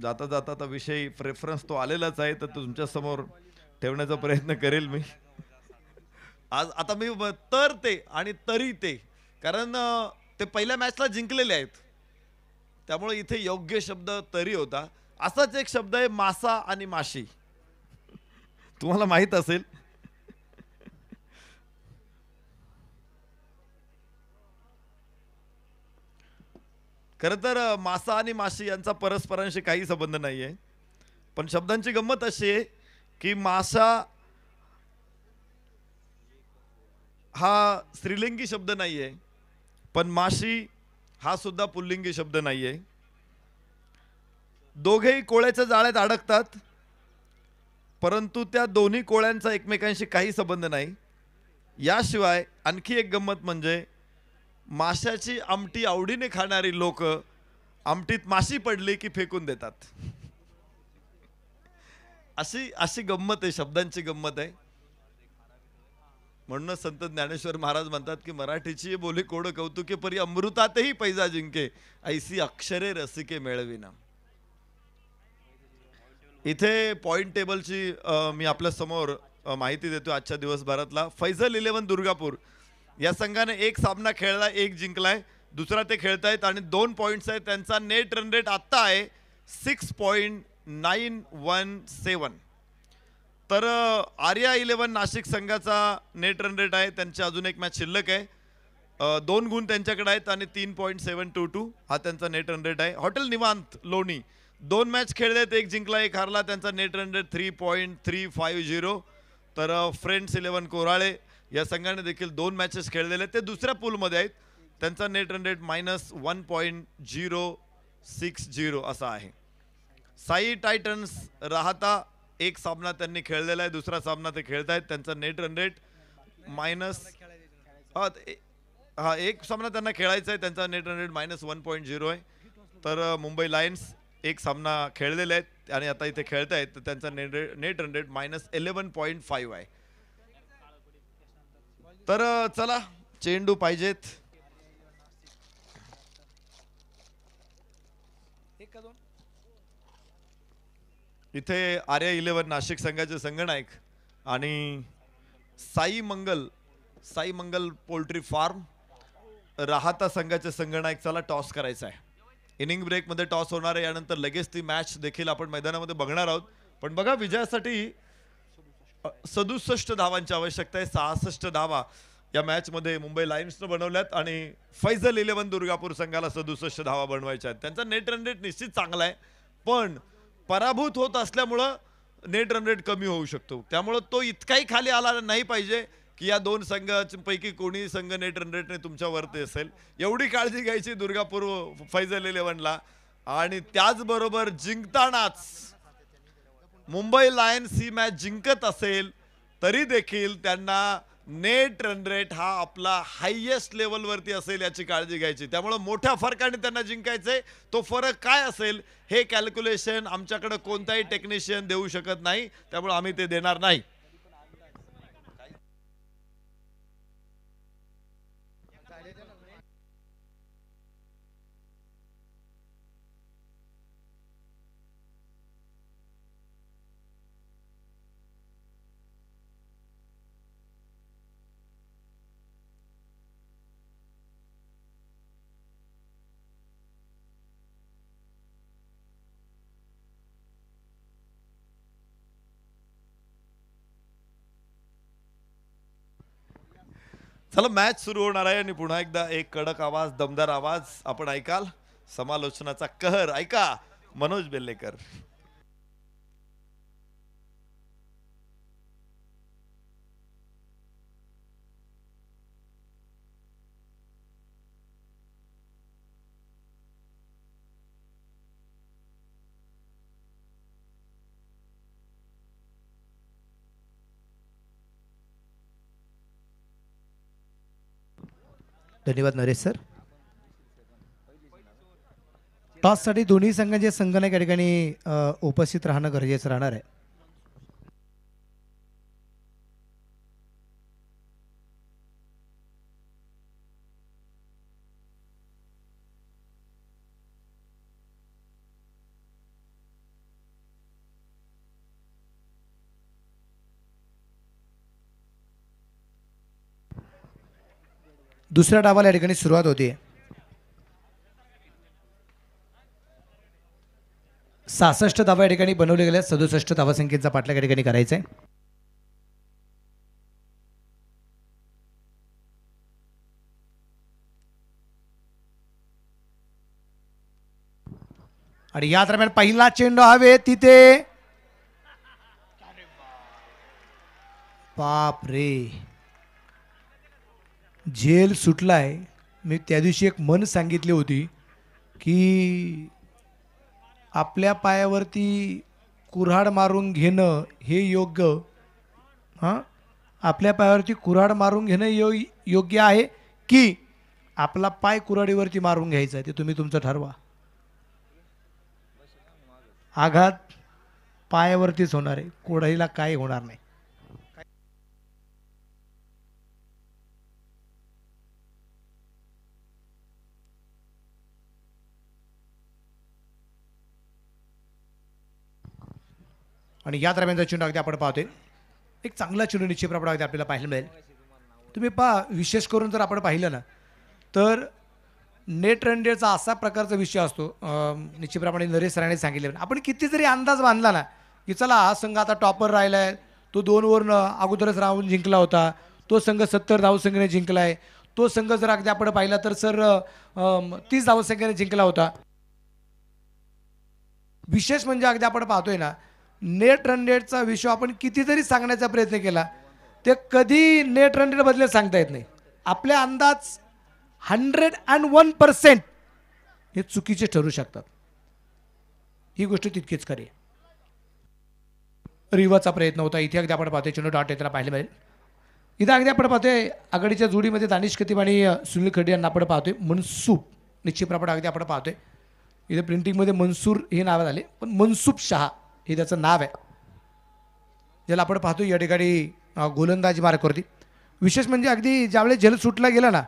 जाता जाता आता विषय प्रेफरन्स तो आलेलाच आहे तर तुमच्या समोर ठेवण्याचा प्रयत्न करेल मी आज आता मी तर ते आणि तरी ते कारण ते पहिल्या मॅचला जिंकलेले आहेत त्यामुळे इथे योग्य शब्द तरी होता असाच एक शब्द आहे मासा आणि माशी तुम्हाला माहीत असेल खरं तर मासा आणि माशी यांचा परस्परांशी काही संबंध नाही आहे पण शब्दांची गंमत अशी आहे की मासा हा स्त्रीलिंगी शब्द नाही आहे पण माशी हा सुद्धा पुल्लिंगी शब्द नाही आहे दोघेही कोळ्याच्या जाळ्यात अडकतात परंतु त्या दोन्ही कोळ्यांचा एकमेकांशी काही संबंध नाही याशिवाय आणखी एक गंमत म्हणजे माशाची आमटी आवडीने खाणारी लोक आमटीत माशी पडली की फेकून देतात अशी अशी गंमत आहे शब्दांची गंमत आहे म्हणून संत ज्ञानेश्वर महाराज म्हणतात की मराठीची बोली कोड कौतुके परी अमृतातही पैजा जिंके ऐसी अक्षरे रसिके मेळविना इथे पॉइंट टेबलची मी आपल्या समोर माहिती देतो आजच्या दिवसभरातला फैजल इलेव्हन दुर्गापूर या संघाने एक सामना खेळला एक जिंकलाय दुसरा ते खेळतायत आणि दोन पॉईंट्स आहेत त्यांचा नेट रन रेट आत्ता आहे six point nine one seven तर आर्या इलेवन नाशिक संघाचा नेट रन रेट आहे त्यांची अजून एक मॅच शिल्लक आहे दोन गुण त्यांच्याकडे आहेत आणि तीन पॉईंट सेवन टू टू हा त्यांचा नेट रन रेट आहे हॉटेल निवांत लोणी दोन मॅच खेळलेत एक जिंकला एक हारला त्यांचा net run rate three point three five zero तर फ्रेंड्स इलेवन कोराळे या संघाने देखील दोन मॅचेस खेळलेले आहेत ते दुसऱ्या पूलमध्ये आहेत त्यांचा net run rate minus one point zero six zero असा आहे साई टायटन्स राहता एक सामना त्यांनी खेळलेला आहे दुसरा सामना ते खेळत आहेत त्यांचा नेट रन रेट मायनस हा एक सामना त्यांना खेळायचा आहे त्यांचा net run rate minus one point zero आहे तर मुंबई लायन्स एक सामना खेळलेले आहेत आणि आता इथे खेळत आहेत तर त्यांचा net rate net run rate minus eleven point five आहे तर चला चेंडू पाहिजेत इथे आर्या इलेव्हन नाशिक संघाचे संघनायक आणि साई मंगल साई मंगल पोल्ट्री फार्म राहता संघाचे संघनायक चला टॉस करायचा आहे इनिंग ब्रेकमध्ये टॉस होणार आहे यानंतर लगेच ती मॅच देखील आपण मैदानामध्ये बघणार आहोत पण बघा विजयासाठी सदुसष्ट धावांची आवश्यकता आहे सहासष्ट धावा या मॅचमध्ये मुंबई लायन्सनं बनवल्यात आणि फैजल इलेव्हन दुर्गापूर संघाला सदुसष्ट धावा बनवायच्या आहेत त्यांचा नेट रन रेट निश्चित चांगला आहे पण पराभूत होत असल्यामुळं नेट रन रेट कमी होऊ शकतो त्यामुळं तो इतकाही खाली आला नाही पाहिजे की या दोन संघांपैकी कोणी संघ नेट रन रेटने तुमच्यावरती असेल एवढी काळजी घ्यायची दुर्गापूर फैजल इलेव्हनला आणि त्याचबरोबर जिंकतानाच मुंबई लायन्स सी मॅच जिंकत असेल तरी देखील त्यांना नेट रन रेट हा आपला हायेस्ट लेवलवरती असेल याची काळजी घ्यायची त्यामुळं मोठ्या फरकाने त्यांना जिंकायचं तो फरक काय असेल हे कॅल्क्युलेशन आमच्याकडं कोणताही टेक्निशियन देऊ शकत नाही त्यामुळे आम्ही ते देणार नाही चला मॅच सुरू होणार आहे आणि पुन्हा एकदा एक कडक आवाज दमदार आवाज आपण ऐकाल समालोचनाचा कहर ऐका मनोज बेल्लेकर धन्यवाद नरेश सर टॉससाठी दोन्ही संघांचे संघ या ठिकाणी उपस्थित राहणं गरजेचं राहणार आहे दुसऱ्या डावाला या ठिकाणी सुरुवात होते सहासष्ट धावा या ठिकाणी बनवले गेल्या सदुसष्ट संख्येचा पाठलाग या ठिकाणी करायचा आहे आणि या दरम्यान पहिला चेंडू हवे तिथे बाप रे झेल सुटला आहे मी त्या दिवशी एक मन सांगितली होती की आपल्या पायावरती कुऱ्हाड मारून घेणं हे योग्य हां आपल्या पायावरती कुऱ्हाड मारून घेणं यो योग्य आहे की आपला पाय कुऱ्हाडीवरती मारून घ्यायचा ते तुम्ही तुमचं ठरवा आघात पायावरतीच होणार आहे कोडाईला काही होणार नाही आणि या दरम्यानचा चेंडू अगदी आपण पाहतोय एक चांगला चेंडू निश्चित अगदी आपल्याला पाहायला मिळेल तुम्ही पहा विशेष करून जर आपण पाहिलं ना तर नेट रन असा प्रकारचा विषय असतो निश्चितप्रमाणे नरेश सरांनी सांगितले आपण किती जरी अंदाज बांधला ना की चला हा संघ आता टॉपर राहिला आहे तो दोन ओव्हरनं अगोदरच राहून जिंकला होता तो संघ सत्तर धावसंख्येने जिंकला आहे तो संघ जर अगदी आपण पाहिला तर सर तीस धावसंख्येने जिंकला होता विशेष म्हणजे अगदी आपण पाहतोय ना नेट रन रेटचा विषय आपण कितीतरी सांगण्याचा प्रयत्न केला ते कधी नेट रन रेट बदलेल सांगता येत नाही आपले अंदाज हंड्रेड अँड वन पर्सेंट हे चुकीचे ठरू शकतात ही गोष्ट तितकीच खरी रिवाचा प्रयत्न होता इथे अगदी आपण पाहतोय चेंडू डॉट येताना पाहिलं पाहिजे इथं अगदी आपण पाहतोय आघाडीच्या जोडीमध्ये दानिश खतीब आणि सुनील खडी यांना आपण पाहतोय मनसूप निश्चित अगदी आपण पाहतोय इथे प्रिंटिंगमध्ये मनसूर हे नावं झाले पण मनसूप शहा हे त्याचं नाव आहे ज्याला आपण पाहतो या ठिकाणी गोलंदाजी मार्कवरती विशेष म्हणजे अगदी ज्यावेळेस जल सुटला गेला ना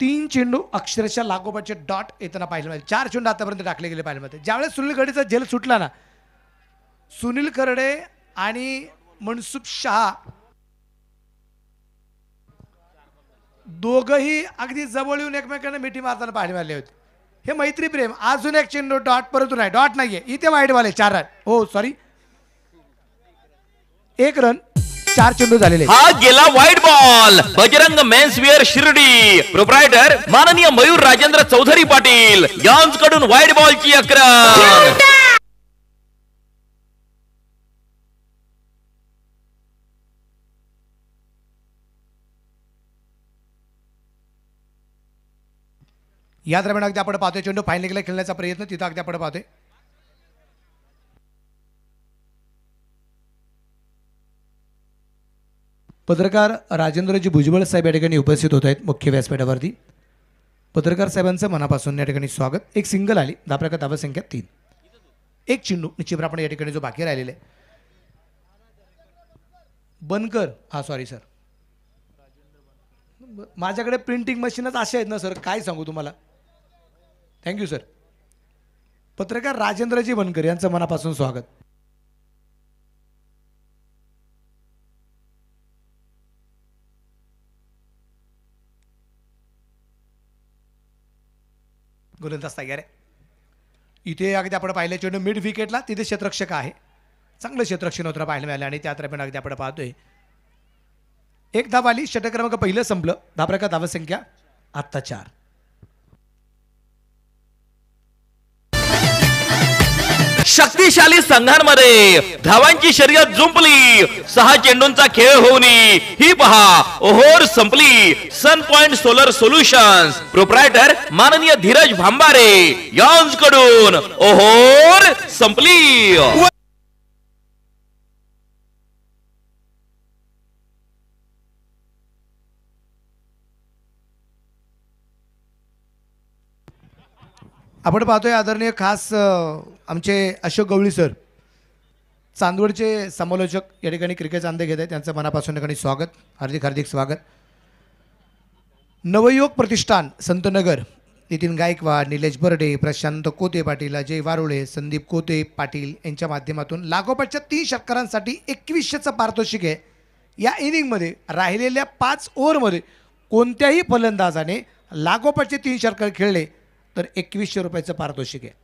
तीन चेंडू अक्षरशः लागोपाठचे डॉट येताना पाहिजे चार चेंडू आतापर्यंत टाकले गेले पाहिजे ज्यावेळेस सुनील गडीचा जेल सुटला ना सुनील खरडे आणि मनसुख शहा दोघही अगदी जवळ येऊन एकमेकांना मिठी मारताना पाहायला मारले होते हे मैत्री प्रेम अजून एक चेंडू डॉट परंतु नाही डॉट नाहीये इथे वाईटवाले चार रन हो सॉरी एक रन चार चेंडू झालेले हा गेला white ball Bajrang mens wear Shirdi proprietor माननीय मयूर राजेंद्र चौधरी पाटील यांकडून बॉल ची अकरा या दरम्यान अगदी आपण पाहतोय चेंडू फायनल खेळण्याचा प्रयत्न तिथं अगदी आपण पाहतोय पत्रकार राजेंद्रजी भुजबळ साहेब या ठिकाणी उपस्थित होत आहेत मुख्य व्यासपीठावरती पत्रकार साहेबांचं मनापासून या ठिकाणी स्वागत एक सिंगल आली दाबा संख्या तीन एक चेंडू आपण या ठिकाणी जो बाकी राहिलेला आहे बनकर हा सॉरी सर माझ्याकडे प्रिंटिंग मशीनच असे आहेत ना सर काय सांगू तुम्हाला थँक्यू सर पत्रकार राजेंद्रजी बनकर यांचं मनापासून स्वागत गोलंदाज तयार आहे इथे अगदी आपण पाहिलं चेंडू मिड विकेटला तिथे क्षेत्रक्षक आहे चांगलं क्षेत्रक्षण होतं पाहायला मिळालं आणि त्या दरम्यान अगदी आपण पाहतोय एक धाव आली षटक्रमांक पहिलं संपलं धाब्रका धावसंख्या आत्ता चार शक्तिशाली संघांमध्ये धावांची शर्यत जुंपली सहा चेंडूंचा खेळ होऊन ही पहा ओहोर संपली sun point solar solutions proprietor माननीय धीरज भांबारे यांच कडून ओहोर संपली आपण पाहतोय आदरणीय खास आमचे अशोक गवळी सर चांदवडचे समालोचक या ठिकाणी क्रिकेट चांदे घेत आहेत त्यांचं मनापासून ठिकाणी स्वागत हार्दिक हार्दिक स्वागत नवयोग प्रतिष्ठान संतनगर नितीन गायकवाड निलेश बर्डे प्रशांत कोते पाटील अजय वारुळे संदीप कोते पाटील यांच्या माध्यमातून लागोपाठच्या तीन षटकारांसाठी एकवीसशेचं पारितोषिक आहे या इनिंगमध्ये राहिलेल्या पाच ओव्हरमध्ये कोणत्याही फलंदाजाने लागोपाठचे तीन षटकार खेळले तर एकवीसशे रुपयाचं पारितोषिक आहे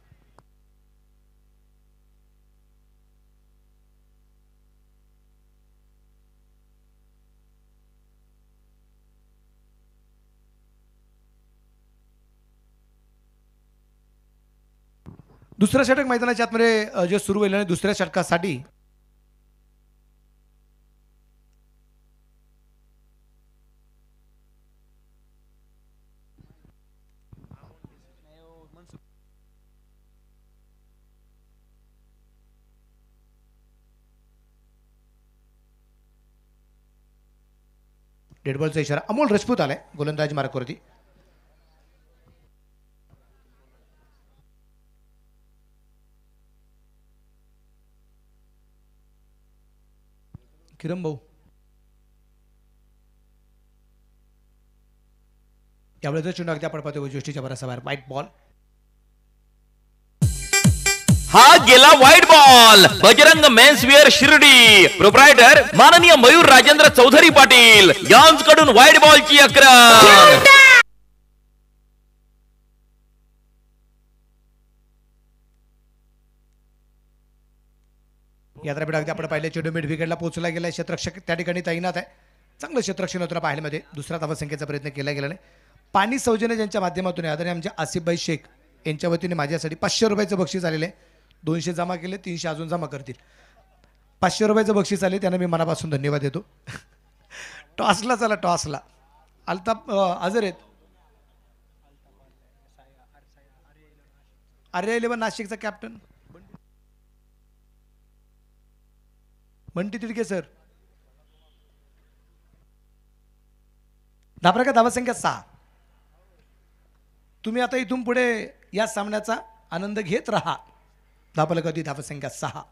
दुसरं षटक मैदानाच्या आतमध्ये जे सुरू होईल आणि दुसऱ्या षटकासाठी डेडबॉलचा इशारा अमोल रजपूत आलाय गोलंदाज मार्कवरती किरण भाऊ यावेळेचा चुनाव आपण पाहतो ज्योष्ठीच्या बरासा बाहेर वाईट बॉल हा गेला white ball Bajrang mens wear Shirdi proprietor माननीय मयूर राजेंद्र चौधरी पाटील कडून व्हाईट बॉलची अकरा यात्रा अगदी आपण पाहिले चेडू मिड विकेटला पोहोचला गेला क्षेत्रक्षक त्या ठिकाणी तैनात आहे चांगलं क्षेत्रक्षण होतं पाहिल्यामध्ये दुसरा धावसंख्येचा प्रयत्न केला गेला नाही पाणी सौजन्य ज्यांच्या माध्यमातून आहे आमच्या आसिफ भाई शेख यांच्या वतीने माझ्यासाठी पाचशे रुपयाचं बक्षीस आलेलं आहे दोनशे जमा केले तीनशे अजून जमा करतील पाचशे रुपयाचं बक्षीस आले त्यांना मी मनापासून धन्यवाद देतो टॉसला चला टॉसला अल्ताप हजर आहेत अरे इलेवन नाशिकचा कॅप्टन म्हणते तिडके सर धाबरा का संख्या सहा तुम्ही आता इथून पुढे या सामन्याचा आनंद घेत राहा धाप संख्या सहा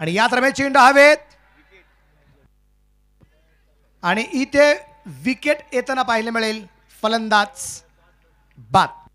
आणि या दरम्यान चेंडू हवेत आणि इथे विकेट येताना पाहिले मिळेल फलंदाज बात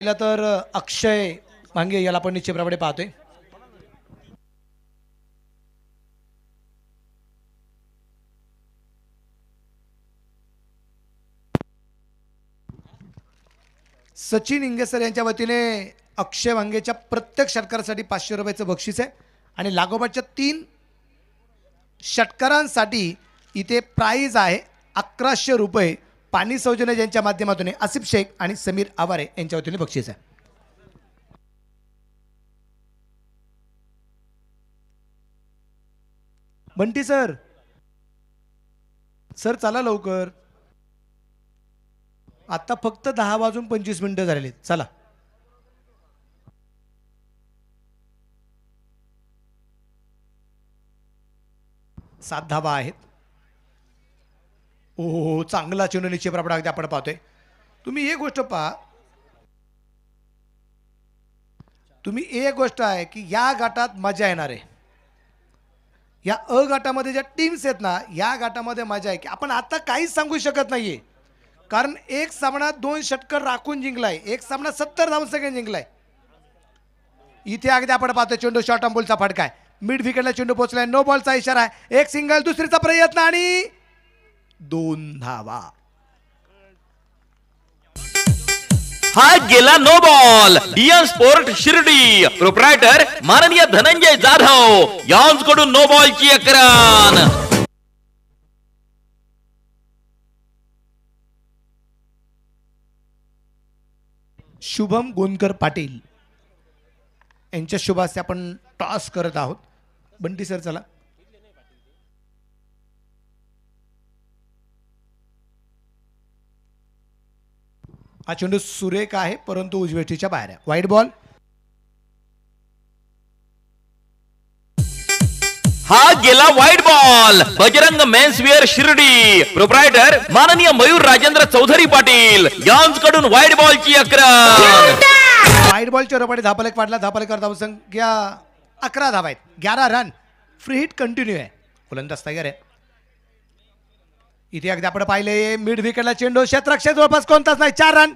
पहिला तर अक्षय भांगे याला आपण निश्चितप्रमाणे पाहतोय सचिन इंगेसर यांच्या वतीने अक्षय भांगेच्या प्रत्येक षटकारासाठी पाचशे रुपयाचं बक्षीस आहे आणि लागोपाठच्या तीन षटकारांसाठी इथे प्राईज आहे अकराशे रुपये पाणी सौजन्य ज्यांच्या माध्यमातून आसिफ शेख आणि समीर आवारे यांच्या वतीने बक्षीस आहे बंटी सर सर चला लवकर आता फक्त दहा वाजून पंचवीस मिनिटं झालेली चला सात धावा आहेत हो चांगला चिन्ह निश्चित अगदी आपण पाहतोय तुम्ही एक गोष्ट पहा तुम्ही एक गोष्ट आहे की या गाटात मजा येणार आहे या अ गाटामध्ये ज्या टीम्स आहेत ना या गटामध्ये मजा आहे की आपण आता काहीच सांगू शकत नाहीये कारण एक सामना दोन षटकर राखून जिंकलाय एक सामना सत्तर जाऊन सगळे जिंकलाय इथे अगदी आपण पाहतोय चेंडू शॉर्ट अंबोलचा फटकाय मिड विकेटला चेंडू पोहोचलाय नो बॉलचा इशारा आहे एक सिंगल दुसरीचा प्रयत्न आणि दोन धावा हा गेला no ball DN sport Shirdi proprietor माननीय धनंजय जाधव यांच कडून नो ची अकरण शुभम गोनकर पाटील यांच्या शुभास आपण टॉस करत आहोत बंटी सर चला हा चेंडू सुरेख आहे परंतु उजवेटीच्या बाहेर आहे वाईट बॉल हा गेला white ball Bajrang mens wear Shirdi proprietor माननीय मयूर राजेंद्र चौधरी पाटील कडून व्हाईट ची अकरा व्हाईट बॉलच्या धापाले धापालेक पाडला करता संख्या अकरा धाबा आहेत ग्यारा रन फ्री हिट कंटिन्यू आहे फुलंदाज तयार आहे इथे अगदी आपण पाहिले मिड विकेटला चेंडू क्षेत्रक्षे जवळपास कोणताच नाही चार रन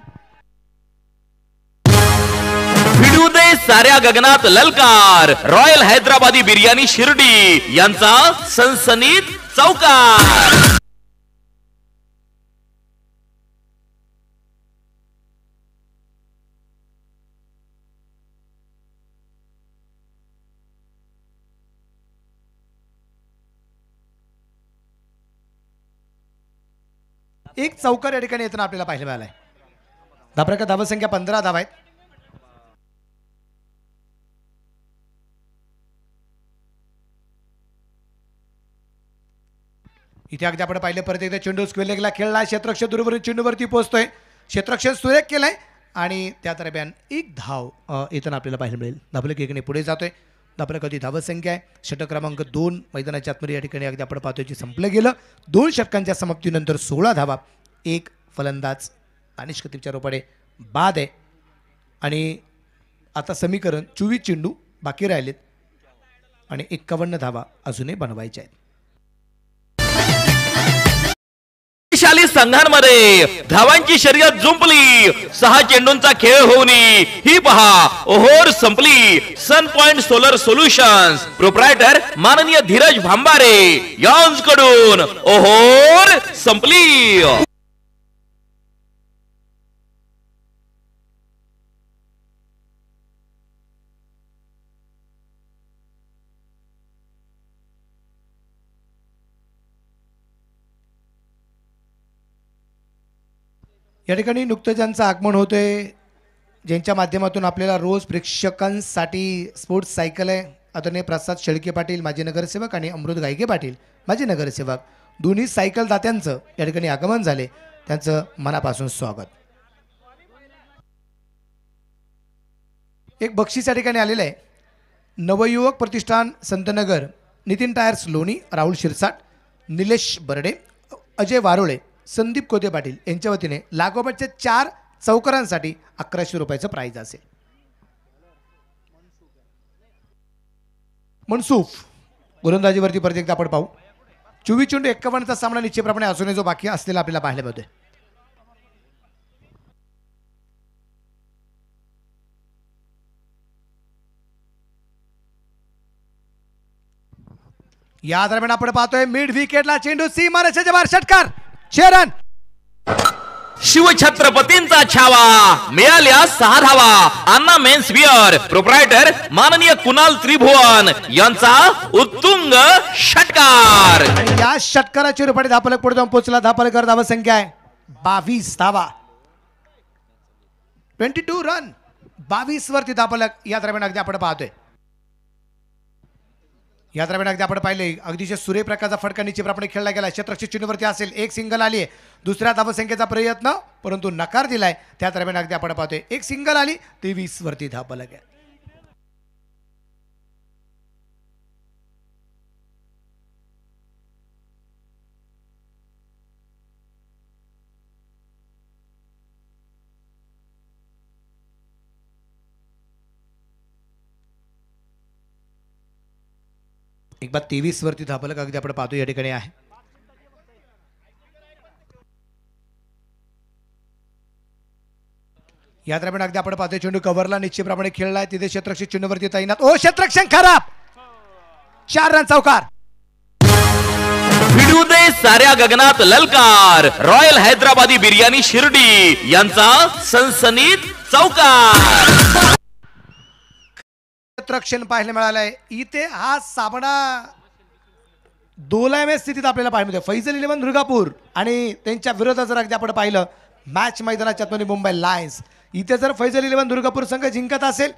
दे साऱ्या गगनात ललकार रॉयल हैदराबादी बिर्याणी शिर्डी यांचा सनसनीत चौकार एक चौकार या ठिकाणी येताना आपल्याला पाहायला मिळालंय आहे धावसंख्या पंधरा धाव आहेत इथे अगदी आपण पाहिले परत एकदा चेंडू स्क्वेलेगला खेळला क्षेत्रक्ष दूरवरून चेंडूवरती पोहोचतोय क्षेत्रक्ष सुरेख केलाय आणि त्या दरम्यान एक धाव येताना आपल्याला पाहायला मिळेल धाबले पुढे जातोय धापण्याकरची धावसंख्या आहे षटक क्रमांक दोन मैदानाच्या आतमध्ये या ठिकाणी अगदी आपण पाहतोय संपलं गेलं दोन षटकांच्या समाप्तीनंतर सोळा धावा एक फलंदाज अनिष्कतीच्या रोपाडे बाद आहे आणि आता समीकरण चोवीस चेंडू बाकी राहिलेत आणि एक्कावन्न धावा अजूनही बनवायच्या आहेत संघांमध्ये धावांची शर्यत जुंपली सहा चेंडूंचा खेळ होऊन ही पहा ओहोर संपली sun point solar solution proprietor माननीय धीरज भांबारे कडून, ओहोर संपली या ठिकाणी नुकतं ज्यांचं आगमन होतं आहे ज्यांच्या माध्यमातून आपल्याला रोज प्रेक्षकांसाठी स्पोर्ट्स सायकल आहे आदरणीय प्रसाद शेळके पाटील माजी नगरसेवक आणि अमृत गायके पाटील माजी नगरसेवक दोन्ही सायकल दात्यांचं या ठिकाणी आगमन झाले त्यांचं मनापासून स्वागत एक बक्षीस या ठिकाणी आलेलं आहे नवयुवक प्रतिष्ठान संतनगर नितीन टायर्स लोणी राहुल शिरसाट निलेश बर्डे अजय वारोळे संदीप कोते पाटील यांच्या वतीने लागोपाठच्या चार चौकरांसाठी अकराशे रुपयाचं प्राईज असेल मनसुफ गोलंदाजीवरती परत एकदा आपण पाहू चोवीस चेंडू एक्कावन्नचा सामना निश्चितप्रमाणे असून जो बाकी असलेला आपल्याला पाहायला मिळतोय या दरम्यान आपण पाहतोय मिड विकेटला चेंडू सी मारशाच्या षटकार शिव छत्रपतींचा छावा मिळाल्या सहा धावा अण्णा मेन्स बिअर प्रोप्रायटर माननीय कुणाल त्रिभुवन यांचा उत्तुंग षटकार या षटकाराची रुपये धापलक पुढे जाऊन पोहोचला धापलकर धावा संख्या आहे बावीस धावा ट्वेंटी टू रन बावीस वरती धापलक या दरम्यान अगदी आपण पाहतोय या दरम्यान अगदी आपण पाहिले अगदीशे सूर्यप्रकाशचा फटका आपण खेळला गेला क्षेत्रक्षित चिन्हवरती असेल एक सिंगल आली आहे दुसऱ्या धावसंख्येचा प्रयत्न परंतु नकार दिलाय त्या दरम्यान अगदी आपण पाहतोय एक सिंगल आली वरती धाव लागेल एक वरती वरती का अगदी आपण पाहतो या ठिकाणी आहे या दरम्यान अगदी आपण पाहतोय चेंडू कव्हरला निश्चितप्रमाणे खेळलाय आहे तिथे क्षेत्रक्षक चेंडूवरती तैनात ओ क्षेत्रक्षण खराब चार रन चौकार साऱ्या गगनात ललकार रॉयल हैदराबादी बिर्याणी शिर्डी यांचा सनसनीत चौकार क्षण पाहायला मिळाला आहे इथे हा सामना दोलायमे स्थितीत आपल्याला पाहायला मिळतो फैजल इलेव्हन दुर्गापूर आणि त्यांच्या विरोधात जर अगदी आपण पाहिलं मॅच मैदानाच्या मुंबई लायन्स इथे जर फैजल इलेव्हन दुर्गापूर संघ जिंकत असेल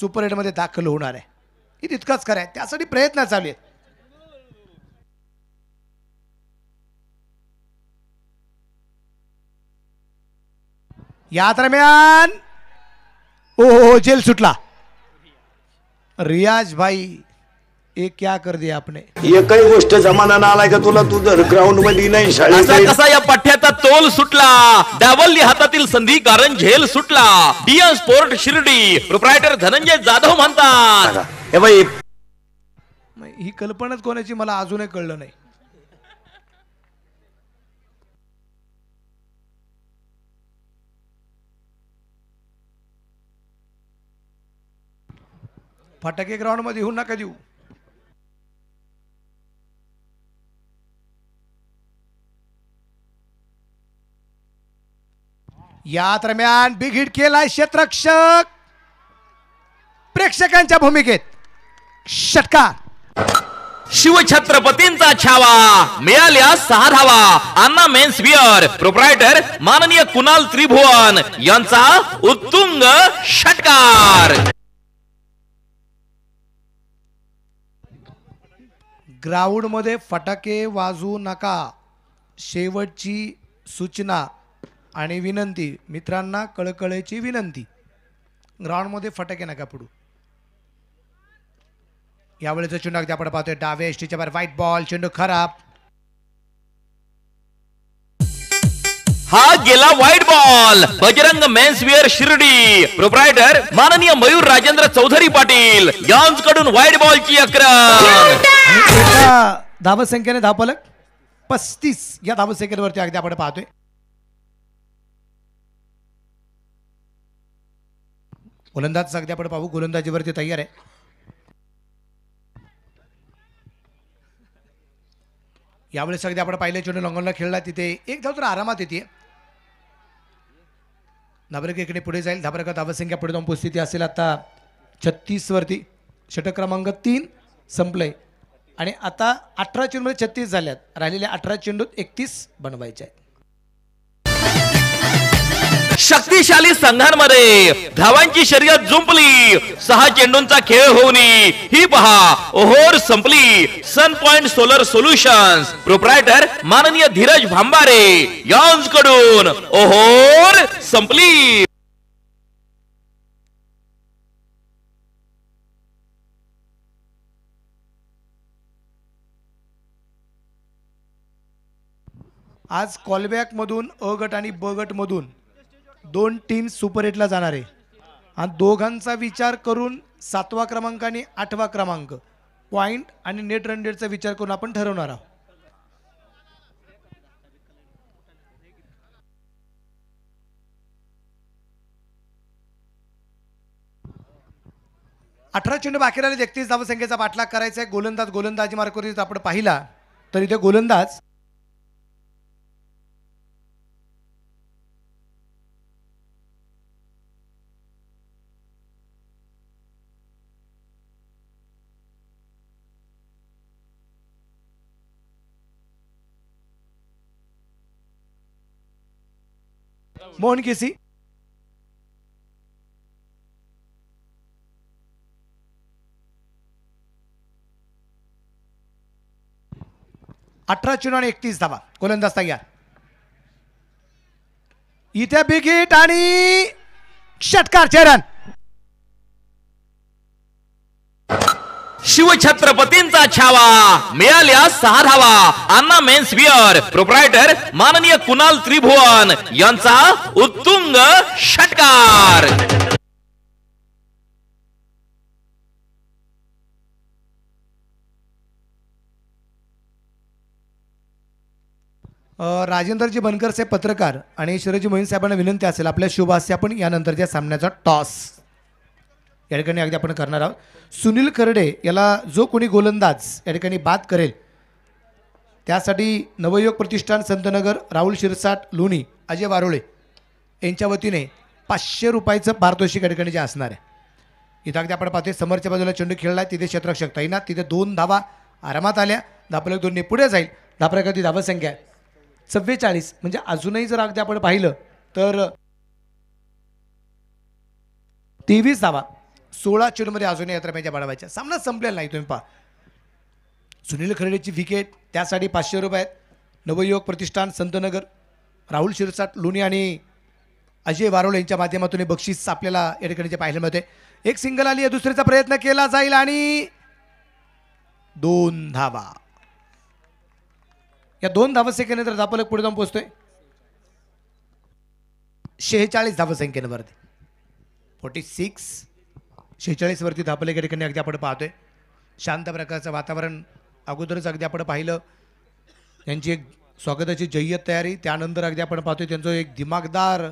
सुपर एटमध्ये दाखल होणार आहे हे तितकंच खरं आहे त्यासाठी प्रयत्न चालू या दरम्यान ओ हो जेल सुटला रियाज भाई ये क्या कर दिया आपने एकही गोष्ट जमाना ना आलाय का तुला तू जर ग्राउंड मध्ये नाही कसा या पठ्याचा तोल सुटला डावल्ली हातातील संधी कारण झेल सुटला DN sport Shirdi proprietor Dhananjay Jadhav म्हणतात हे बाई ही कल्पनाच कोणाची मला अजूनही कळलं नाही फटाके ग्राउंडमध्ये येऊ नका देऊ या दरम्यान बिघिड केलाय क्षेत्रक्षक प्रेक्षकांच्या भूमिकेत षटकार शिवछत्रपतींचा छावा मिळाल्या सहा धावा अण्णा मेन्स बियर प्रोप्रायटर माननीय कुणाल त्रिभुवन यांचा उत्तुंग षटकार ग्राउंड मध्ये फटाके वाजू नका शेवटची सूचना आणि विनंती मित्रांना कळकळेची विनंती ग्राउंड मध्ये फटाके नका पडू यावेळेचा चेंडू ते आपण पाहतोय डावे एसटीच्या व्हाईट बॉल चेंडू खराब हा गेला white ball Bajrang mens wear Shirdi proprietor माननीय मयूर राजेंद्र चौधरी पाटील कडून व्हाईट बॉलची अकरा एका धावसंख्येने धावपालक पस्तीस या धावसंख्येवरती अगदी आपण पाहतोय गोलंदाज अगदी आपण पाहू गोलंदाजीवरती तयार आहे यावेळेस अगदी आपण पाहिले चेंडू लॉंगॉनला खेळला तिथे एक धाव तर आरामात येते धाबरक इकडे पुढे जाईल धाबरका संख्या पुढे जाऊन पुस्थिती असेल आता छत्तीसवरती षटक क्रमांक तीन संपलंय आणि आता अठरा चेंडूमध्ये छत्तीस झाल्यात राहिलेल्या अठरा चेंडूत एकतीस बनवायचे आहेत शक्तिशाली संघांमध्ये धावांची शर्यत जुंपली सहा चेंडूंचा खेळ होऊन ही पहा ओहोर संपली sun point solar solutions proprietor माननीय धीरज भांबारे कडून ओहोर संपली आज कॉलबॅकमधून अ गट आणि ब गटमधून दोन टीम सुपर एटला जाणार आहे आणि दोघांचा विचार करून सातवा क्रमांक आणि आठवा क्रमांक पॉईंट आणि नेट रन रेटचा विचार करून आपण ठरवणार आहोत अठरा चेंडू बाकी राहिले एकतीस संख्येचा पाठलाग करायचा आहे गोलंदाज गोलंदाजी मार्ग आपण पाहिला तर इथे गोलंदाज मोहन केसी अठरा चुना आणि एकतीस धावा गोलंदाज तयार इथे बिगिट आणि षटकार चरण शिवछत्रपतींचा छावा मिळाल्या सहा धावा अन्ना मेन्स बियर प्रोप्रायटर माननीय कुणाल त्रिभुवन यांचा उत्तुंग षटकार राजेंद्रजी बनकर साहेब पत्रकार आणि शिरोजी मोहीन साहेबांना विनंती असेल आपल्या असे आपण यानंतरच्या सामन्याचा टॉस या ठिकाणी अगदी आपण करणार आहोत सुनील करडे याला जो कोणी गोलंदाज या ठिकाणी बाद करेल त्यासाठी नवयोग प्रतिष्ठान संतनगर राहुल शिरसाट लोणी अजय वारोळे यांच्या वतीने पाचशे रुपयाचं पारितोषिक या ठिकाणी जे असणार आहे इथं अगदी आपण पाहतोय समोरच्या बाजूला चेंडू खेळला तिथे क्षेत्रक्षक तैनात तिथे दोन धावा आरामात आल्या दापलक दोनने पुढे जाईल दापलकाची धावसंख्या सव्वेचाळीस चव्वेचाळीस म्हणजे अजूनही जर अगदी आपण पाहिलं तर तेवीस धावा सोळा चेंडूमध्ये अजूनही यात्रा बाळवायच्या सामना संपलेला नाही तुम्ही पहा सुनील खरेडेची विकेट त्यासाठी पाचशे रुपये आहेत नवयुवक प्रतिष्ठान संतनगर राहुल शिरसाट लोणी आणि अजय वारोळे यांच्या माध्यमातून बक्षीस आपल्याला या ठिकाणी पाहायला मिळते एक सिंगल आली आहे दुसऱ्याचा प्रयत्न केला जाईल आणि दोन धावा या दोन धावा तर दापलक पुढे जाऊन पोहोचतोय शेहेचाळीस धावा वरती फोर्टी सिक्स वरती धापले या ठिकाणी अगदी आपण पाहतोय शांत प्रकारचं वातावरण अगोदरच अगदी आपण पाहिलं त्यांची एक स्वागताची जय्यत तयारी त्यानंतर अगदी आपण पाहतोय त्यांचं एक दिमागदार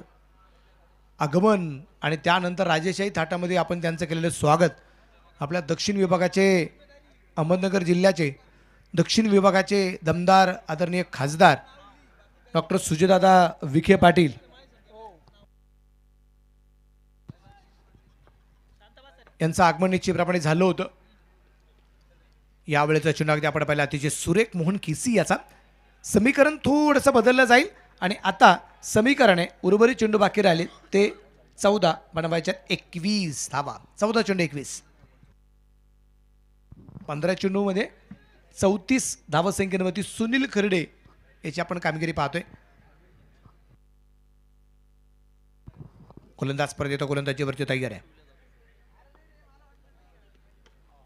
आगमन आणि त्यानंतर राजेशाही थाटामध्ये आपण त्यांचं केलेलं स्वागत आपल्या दक्षिण विभागाचे अहमदनगर जिल्ह्याचे दक्षिण विभागाचे दमदार आदरणीय खासदार डॉक्टर सुजयदादा विखे पाटील यांचं आगमन निश्चितप्रमाणे झालं होतं यावेळेचा चुनाव आपण पाहिला अतिशय सुरेख मोहन खिसी याचा समीकरण थोडंसं बदललं जाईल आणि आता समीकरणे उर्वरित चेंडू बाकी राहिले ते चौदा बनवायच्या एकवीस धावा चौदा चेंडू एकवीस पंधरा चेंडूमध्ये चौतीस संख्येवरती सुनील खर्डे याची आपण कामगिरी पाहतोय गोलंदाज स्पर्धेत गोलंदाजीवरती तयार आहे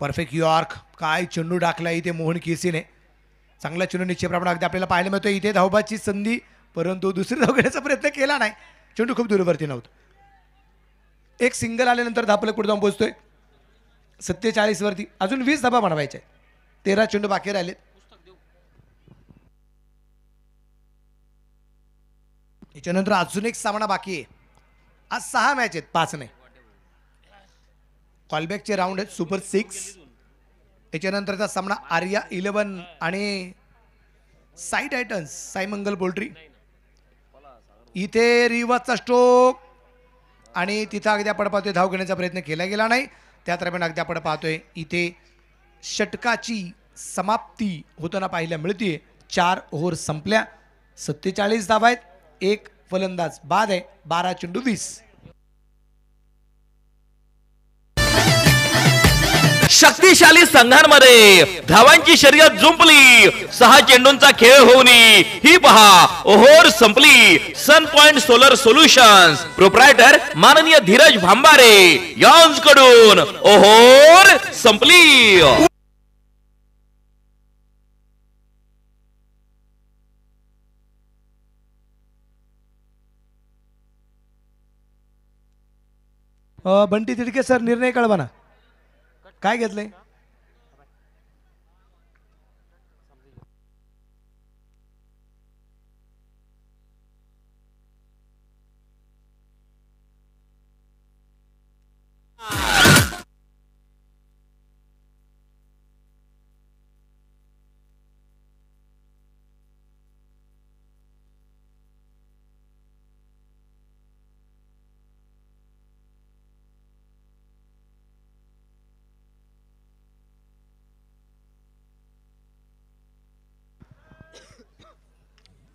परफेक्ट यॉर्क काय चेंडू टाकला इथे मोहन केसीने चांगला चेंडू निश्चितप्रमाणे अगदी आपल्याला पाहायला मिळतो इथे धावबाची संधी परंतु दुसरी धावण्याचा प्रयत्न केला नाही चेंडू खूप दूरवरती नव्हतं एक सिंगल आल्यानंतर धापलं कुठं जाऊन पोहोचतोय सत्तेचाळीसवरती अजून वीस धाबा आहे तेरा चेंडू बाकी राहिलेत याच्यानंतर अजून एक सामना बाकी आहे आज सहा मॅच आहेत पाच नाही चे राऊंड आहेत सुपर सिक्स याच्यानंतरचा सामना आर्या इलेवन आणि साई टायटन्स साई मंगल पोल्ट्री इथे रिवाजचा स्ट्रोक आणि तिथं अगदी आपण पाहतोय धाव घेण्याचा प्रयत्न केला गेला नाही त्या दरम्यान अगदी आपण पाहतोय इथे षटकाची समाप्ती होताना पाहायला मिळते चार ओव्हर संपल्या सत्तेचाळीस धाव आहेत एक फलंदाज बाद आहे बारा चेंडू वीस शक्तिशाली संघांमध्ये धावांची शर्यत जुंपली सहा चेंडूंचा खेळ होऊन ही पहा ओहोर संपली sun point solar solution proprietor माननीय धीरज भांबारे यांच कडून ओहोर संपली बंटी तिडके सर निर्णय कळवाना काय घेतलंय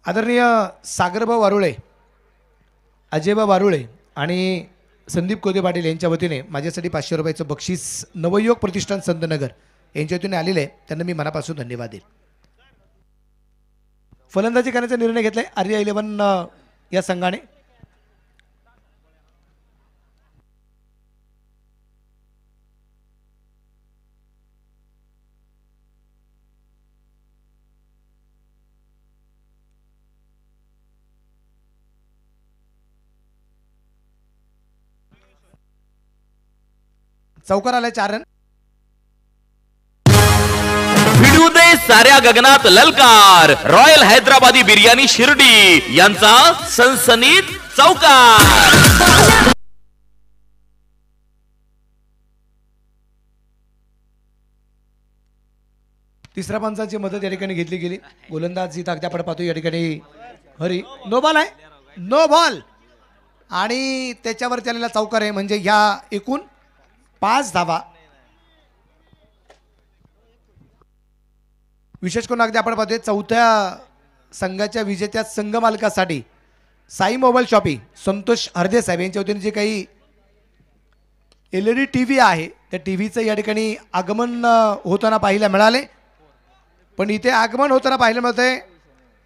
आदरणीय सागरबा वारुळे अजयबा वारुळे आणि संदीप कोदे पाटील यांच्या वतीने माझ्यासाठी पाचशे रुपयाचं बक्षीस नवयुवक प्रतिष्ठान संतनगर यांच्या वतीने आलेलं आहे त्यांना मी मनापासून धन्यवाद देईल फलंदाजी करण्याचा निर्णय घेतला आहे आर्या इलेव्हन या संघाने चौकार आलाय चार रन दे साऱ्या गगनात ललकार रॉयल हैदराबादी बिर्याणी शिर्डी यांचा सनसनीत चौकार तिसऱ्या पंचाची मदत या ठिकाणी घेतली गेली गोलंदाजी पड पाहतो या ठिकाणी हरी नो बॉल आहे नो बॉल आणि त्याच्यावर आलेला चौकार आहे म्हणजे ह्या एकूण पाच धावा विशेष करून अगदी आपण पाहतोय चौथ्या संघाच्या विजेत्या संघ मालकासाठी साई मोबाईल शॉपिंग संतोष हरदे साहेब यांच्या वतीने जे काही एल डी टी व्ही आहे त्या टी व्हीचं या ठिकाणी आगमन होताना पाहायला मिळाले पण इथे आगमन होताना पाहायला मिळतंय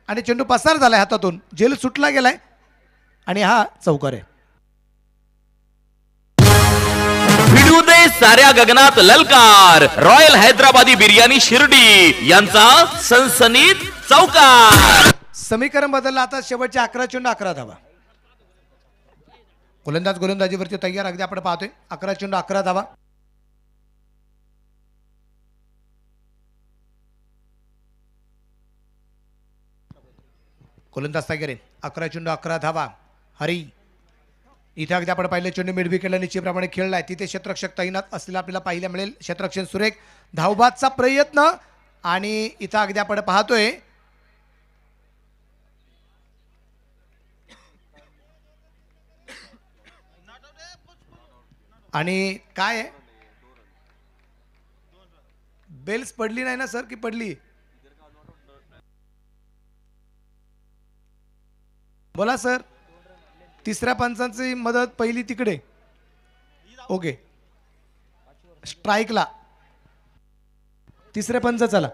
आणि चेंडू पसार झालाय हातातून जेल सुटला गेलाय आणि हा चौकार आहे साऱ्या गगनात ललकार रॉयल हैदराबादी बिर्याणी शिर्डी यांचा सनसनीत चौकार समीकरण बदललं आता शेवटचे अकरा चेंडू अकरा धावा गोलंदाज गोलंदाजीवरती तयार अगदी आपण पाहतोय अकरा चेंडू अकरा धावा गोलंदाज तयार अकरा चेंडू अकरा धावा हरी इथे अगदी आपण पाहिलं चेंडू मिडविकेला निश्चितप्रमाणे खेळला आहे तिथे क्षेत्रक्षक तैनात असलेला आपल्याला पाहायला मिळेल क्षेत्रक्षण सुरेख धावबादचा प्रयत्न आणि इथं अगदी आपण पाहतोय आणि काय बेल्स पडली नाही ना सर की पडली बोला सर तिसऱ्या पंचांची मदत पहिली तिकडे ओके स्ट्राईकला तिसऱ्या पंच चला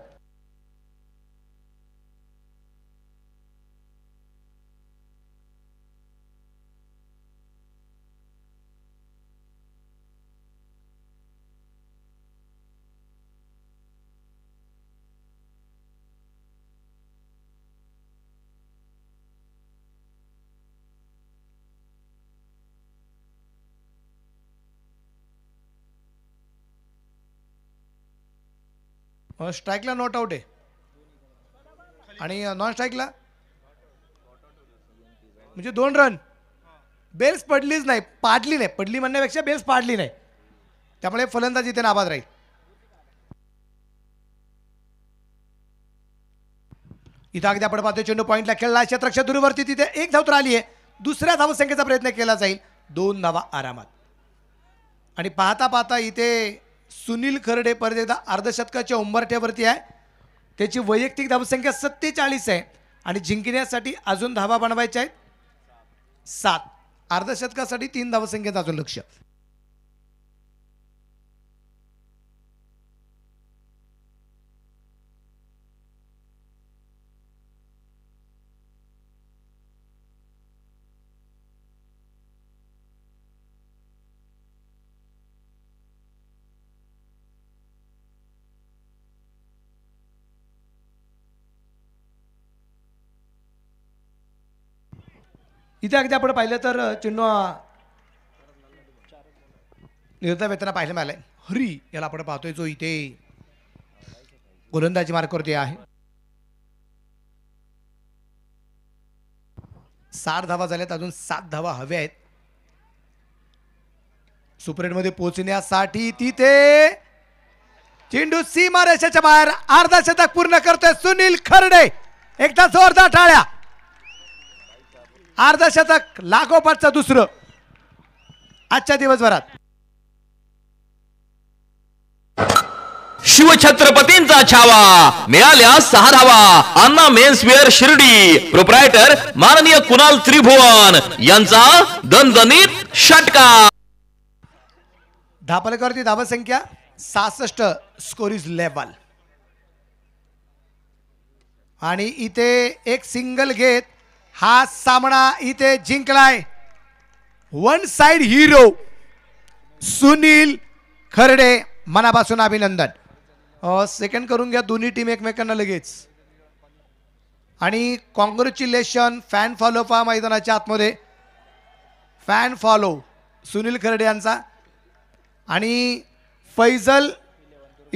स्ट्राईकला नॉट आउट आहे आणि नॉन स्ट्राईकला म्हणजे दोन रन बेल्स पडलीच नाही पाडली नाही पडली म्हणण्यापेक्षा बेल्स पाडली नाही त्यामुळे फलंदाजी इथे नाबाद राहील इथं अगदी आपण पाहतोय चेंडू पॉईंटला खेळला क्षेत्रक्ष दूरवरती तिथे एक धावत्र राहिली आली आहे दुसऱ्या धावसंख्येचा प्रयत्न केला जाईल दोन धावा आरामात आणि पाहता पाहता इथे सुनील खरडे परदेदा अर्धशतकाच्या उंबरठ्यावरती आहे त्याची वैयक्तिक धावसंख्या सत्तेचाळीस आहे आणि जिंकण्यासाठी अजून धावा बनवायच्या आहेत सात अर्धशतकासाठी तीन धावसंख्येत अजून लक्ष इथे अगदी आपण पाहिलं तर चिन्ह निर्धा वेतना पाहिलं मिळालंय हरी याला आपण पाहतोय जो इथे गोलंदाजी मार्कवरती आहे सात धावा झाल्यात अजून सात धावा हव्या आहेत मध्ये पोहोचण्यासाठी तिथे चेंडू सीमा रेषाच्या बाहेर अर्धा शतक पूर्ण करतोय सुनील खरडे एकदा जोरदार टाळ्या अर्धशतक शतक लागोपाठचं दुसरं आजच्या दिवसभरात शिवछत्रपतींचा छावा मिळाल्या सहा धावा अण्णा मेन्सवेअर शिर्डी प्रोप्रायटर माननीय कुणाल त्रिभुवन यांचा दणदणीत षटका धापलकरती धावा संख्या सहासष्ट स्कोर इज लेवल आणि इथे एक सिंगल घेत हा सामना इथे जिंकलाय one side hero Sunil Kharde मनापासून अभिनंदन सेकंड करून घ्या दोन्ही टीम एकमेकांना लगेच आणि कॉंग्रॅच्युलेशन फॅन फॉलो पहा मैदानाच्या आतमध्ये फॅन फॉलो सुनील खरडे यांचा आणि फैजल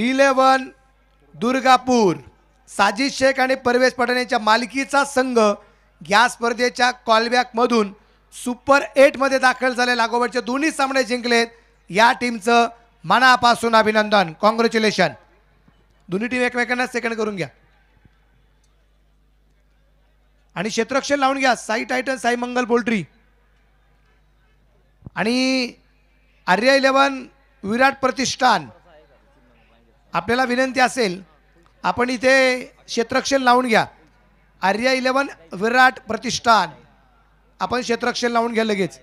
इलेवन दुर्गापूर साजिद शेख आणि परवेश पटाण्याच्या मालकीचा संघ या स्पर्धेच्या कॉलबॅकमधून सुपर एटमध्ये दाखल झाले लागोवडचे दोन्ही सामने जिंकलेत या टीमचं मनापासून अभिनंदन कॉंग्रॅच्युलेशन दोन्ही टीम एकमेकांना सेकंड करून घ्या आणि क्षेत्रक्षर लावून घ्या साई टायटन साई मंगल पोल्ट्री आणि आर्य इलेवन विराट प्रतिष्ठान आपल्याला विनंती असेल आपण इथे क्षेत्रक्षर लावून घ्या आर्या इलेवन विराट प्रतिष्ठान आपण क्षेत्रक्षण लावून घ्या लगेच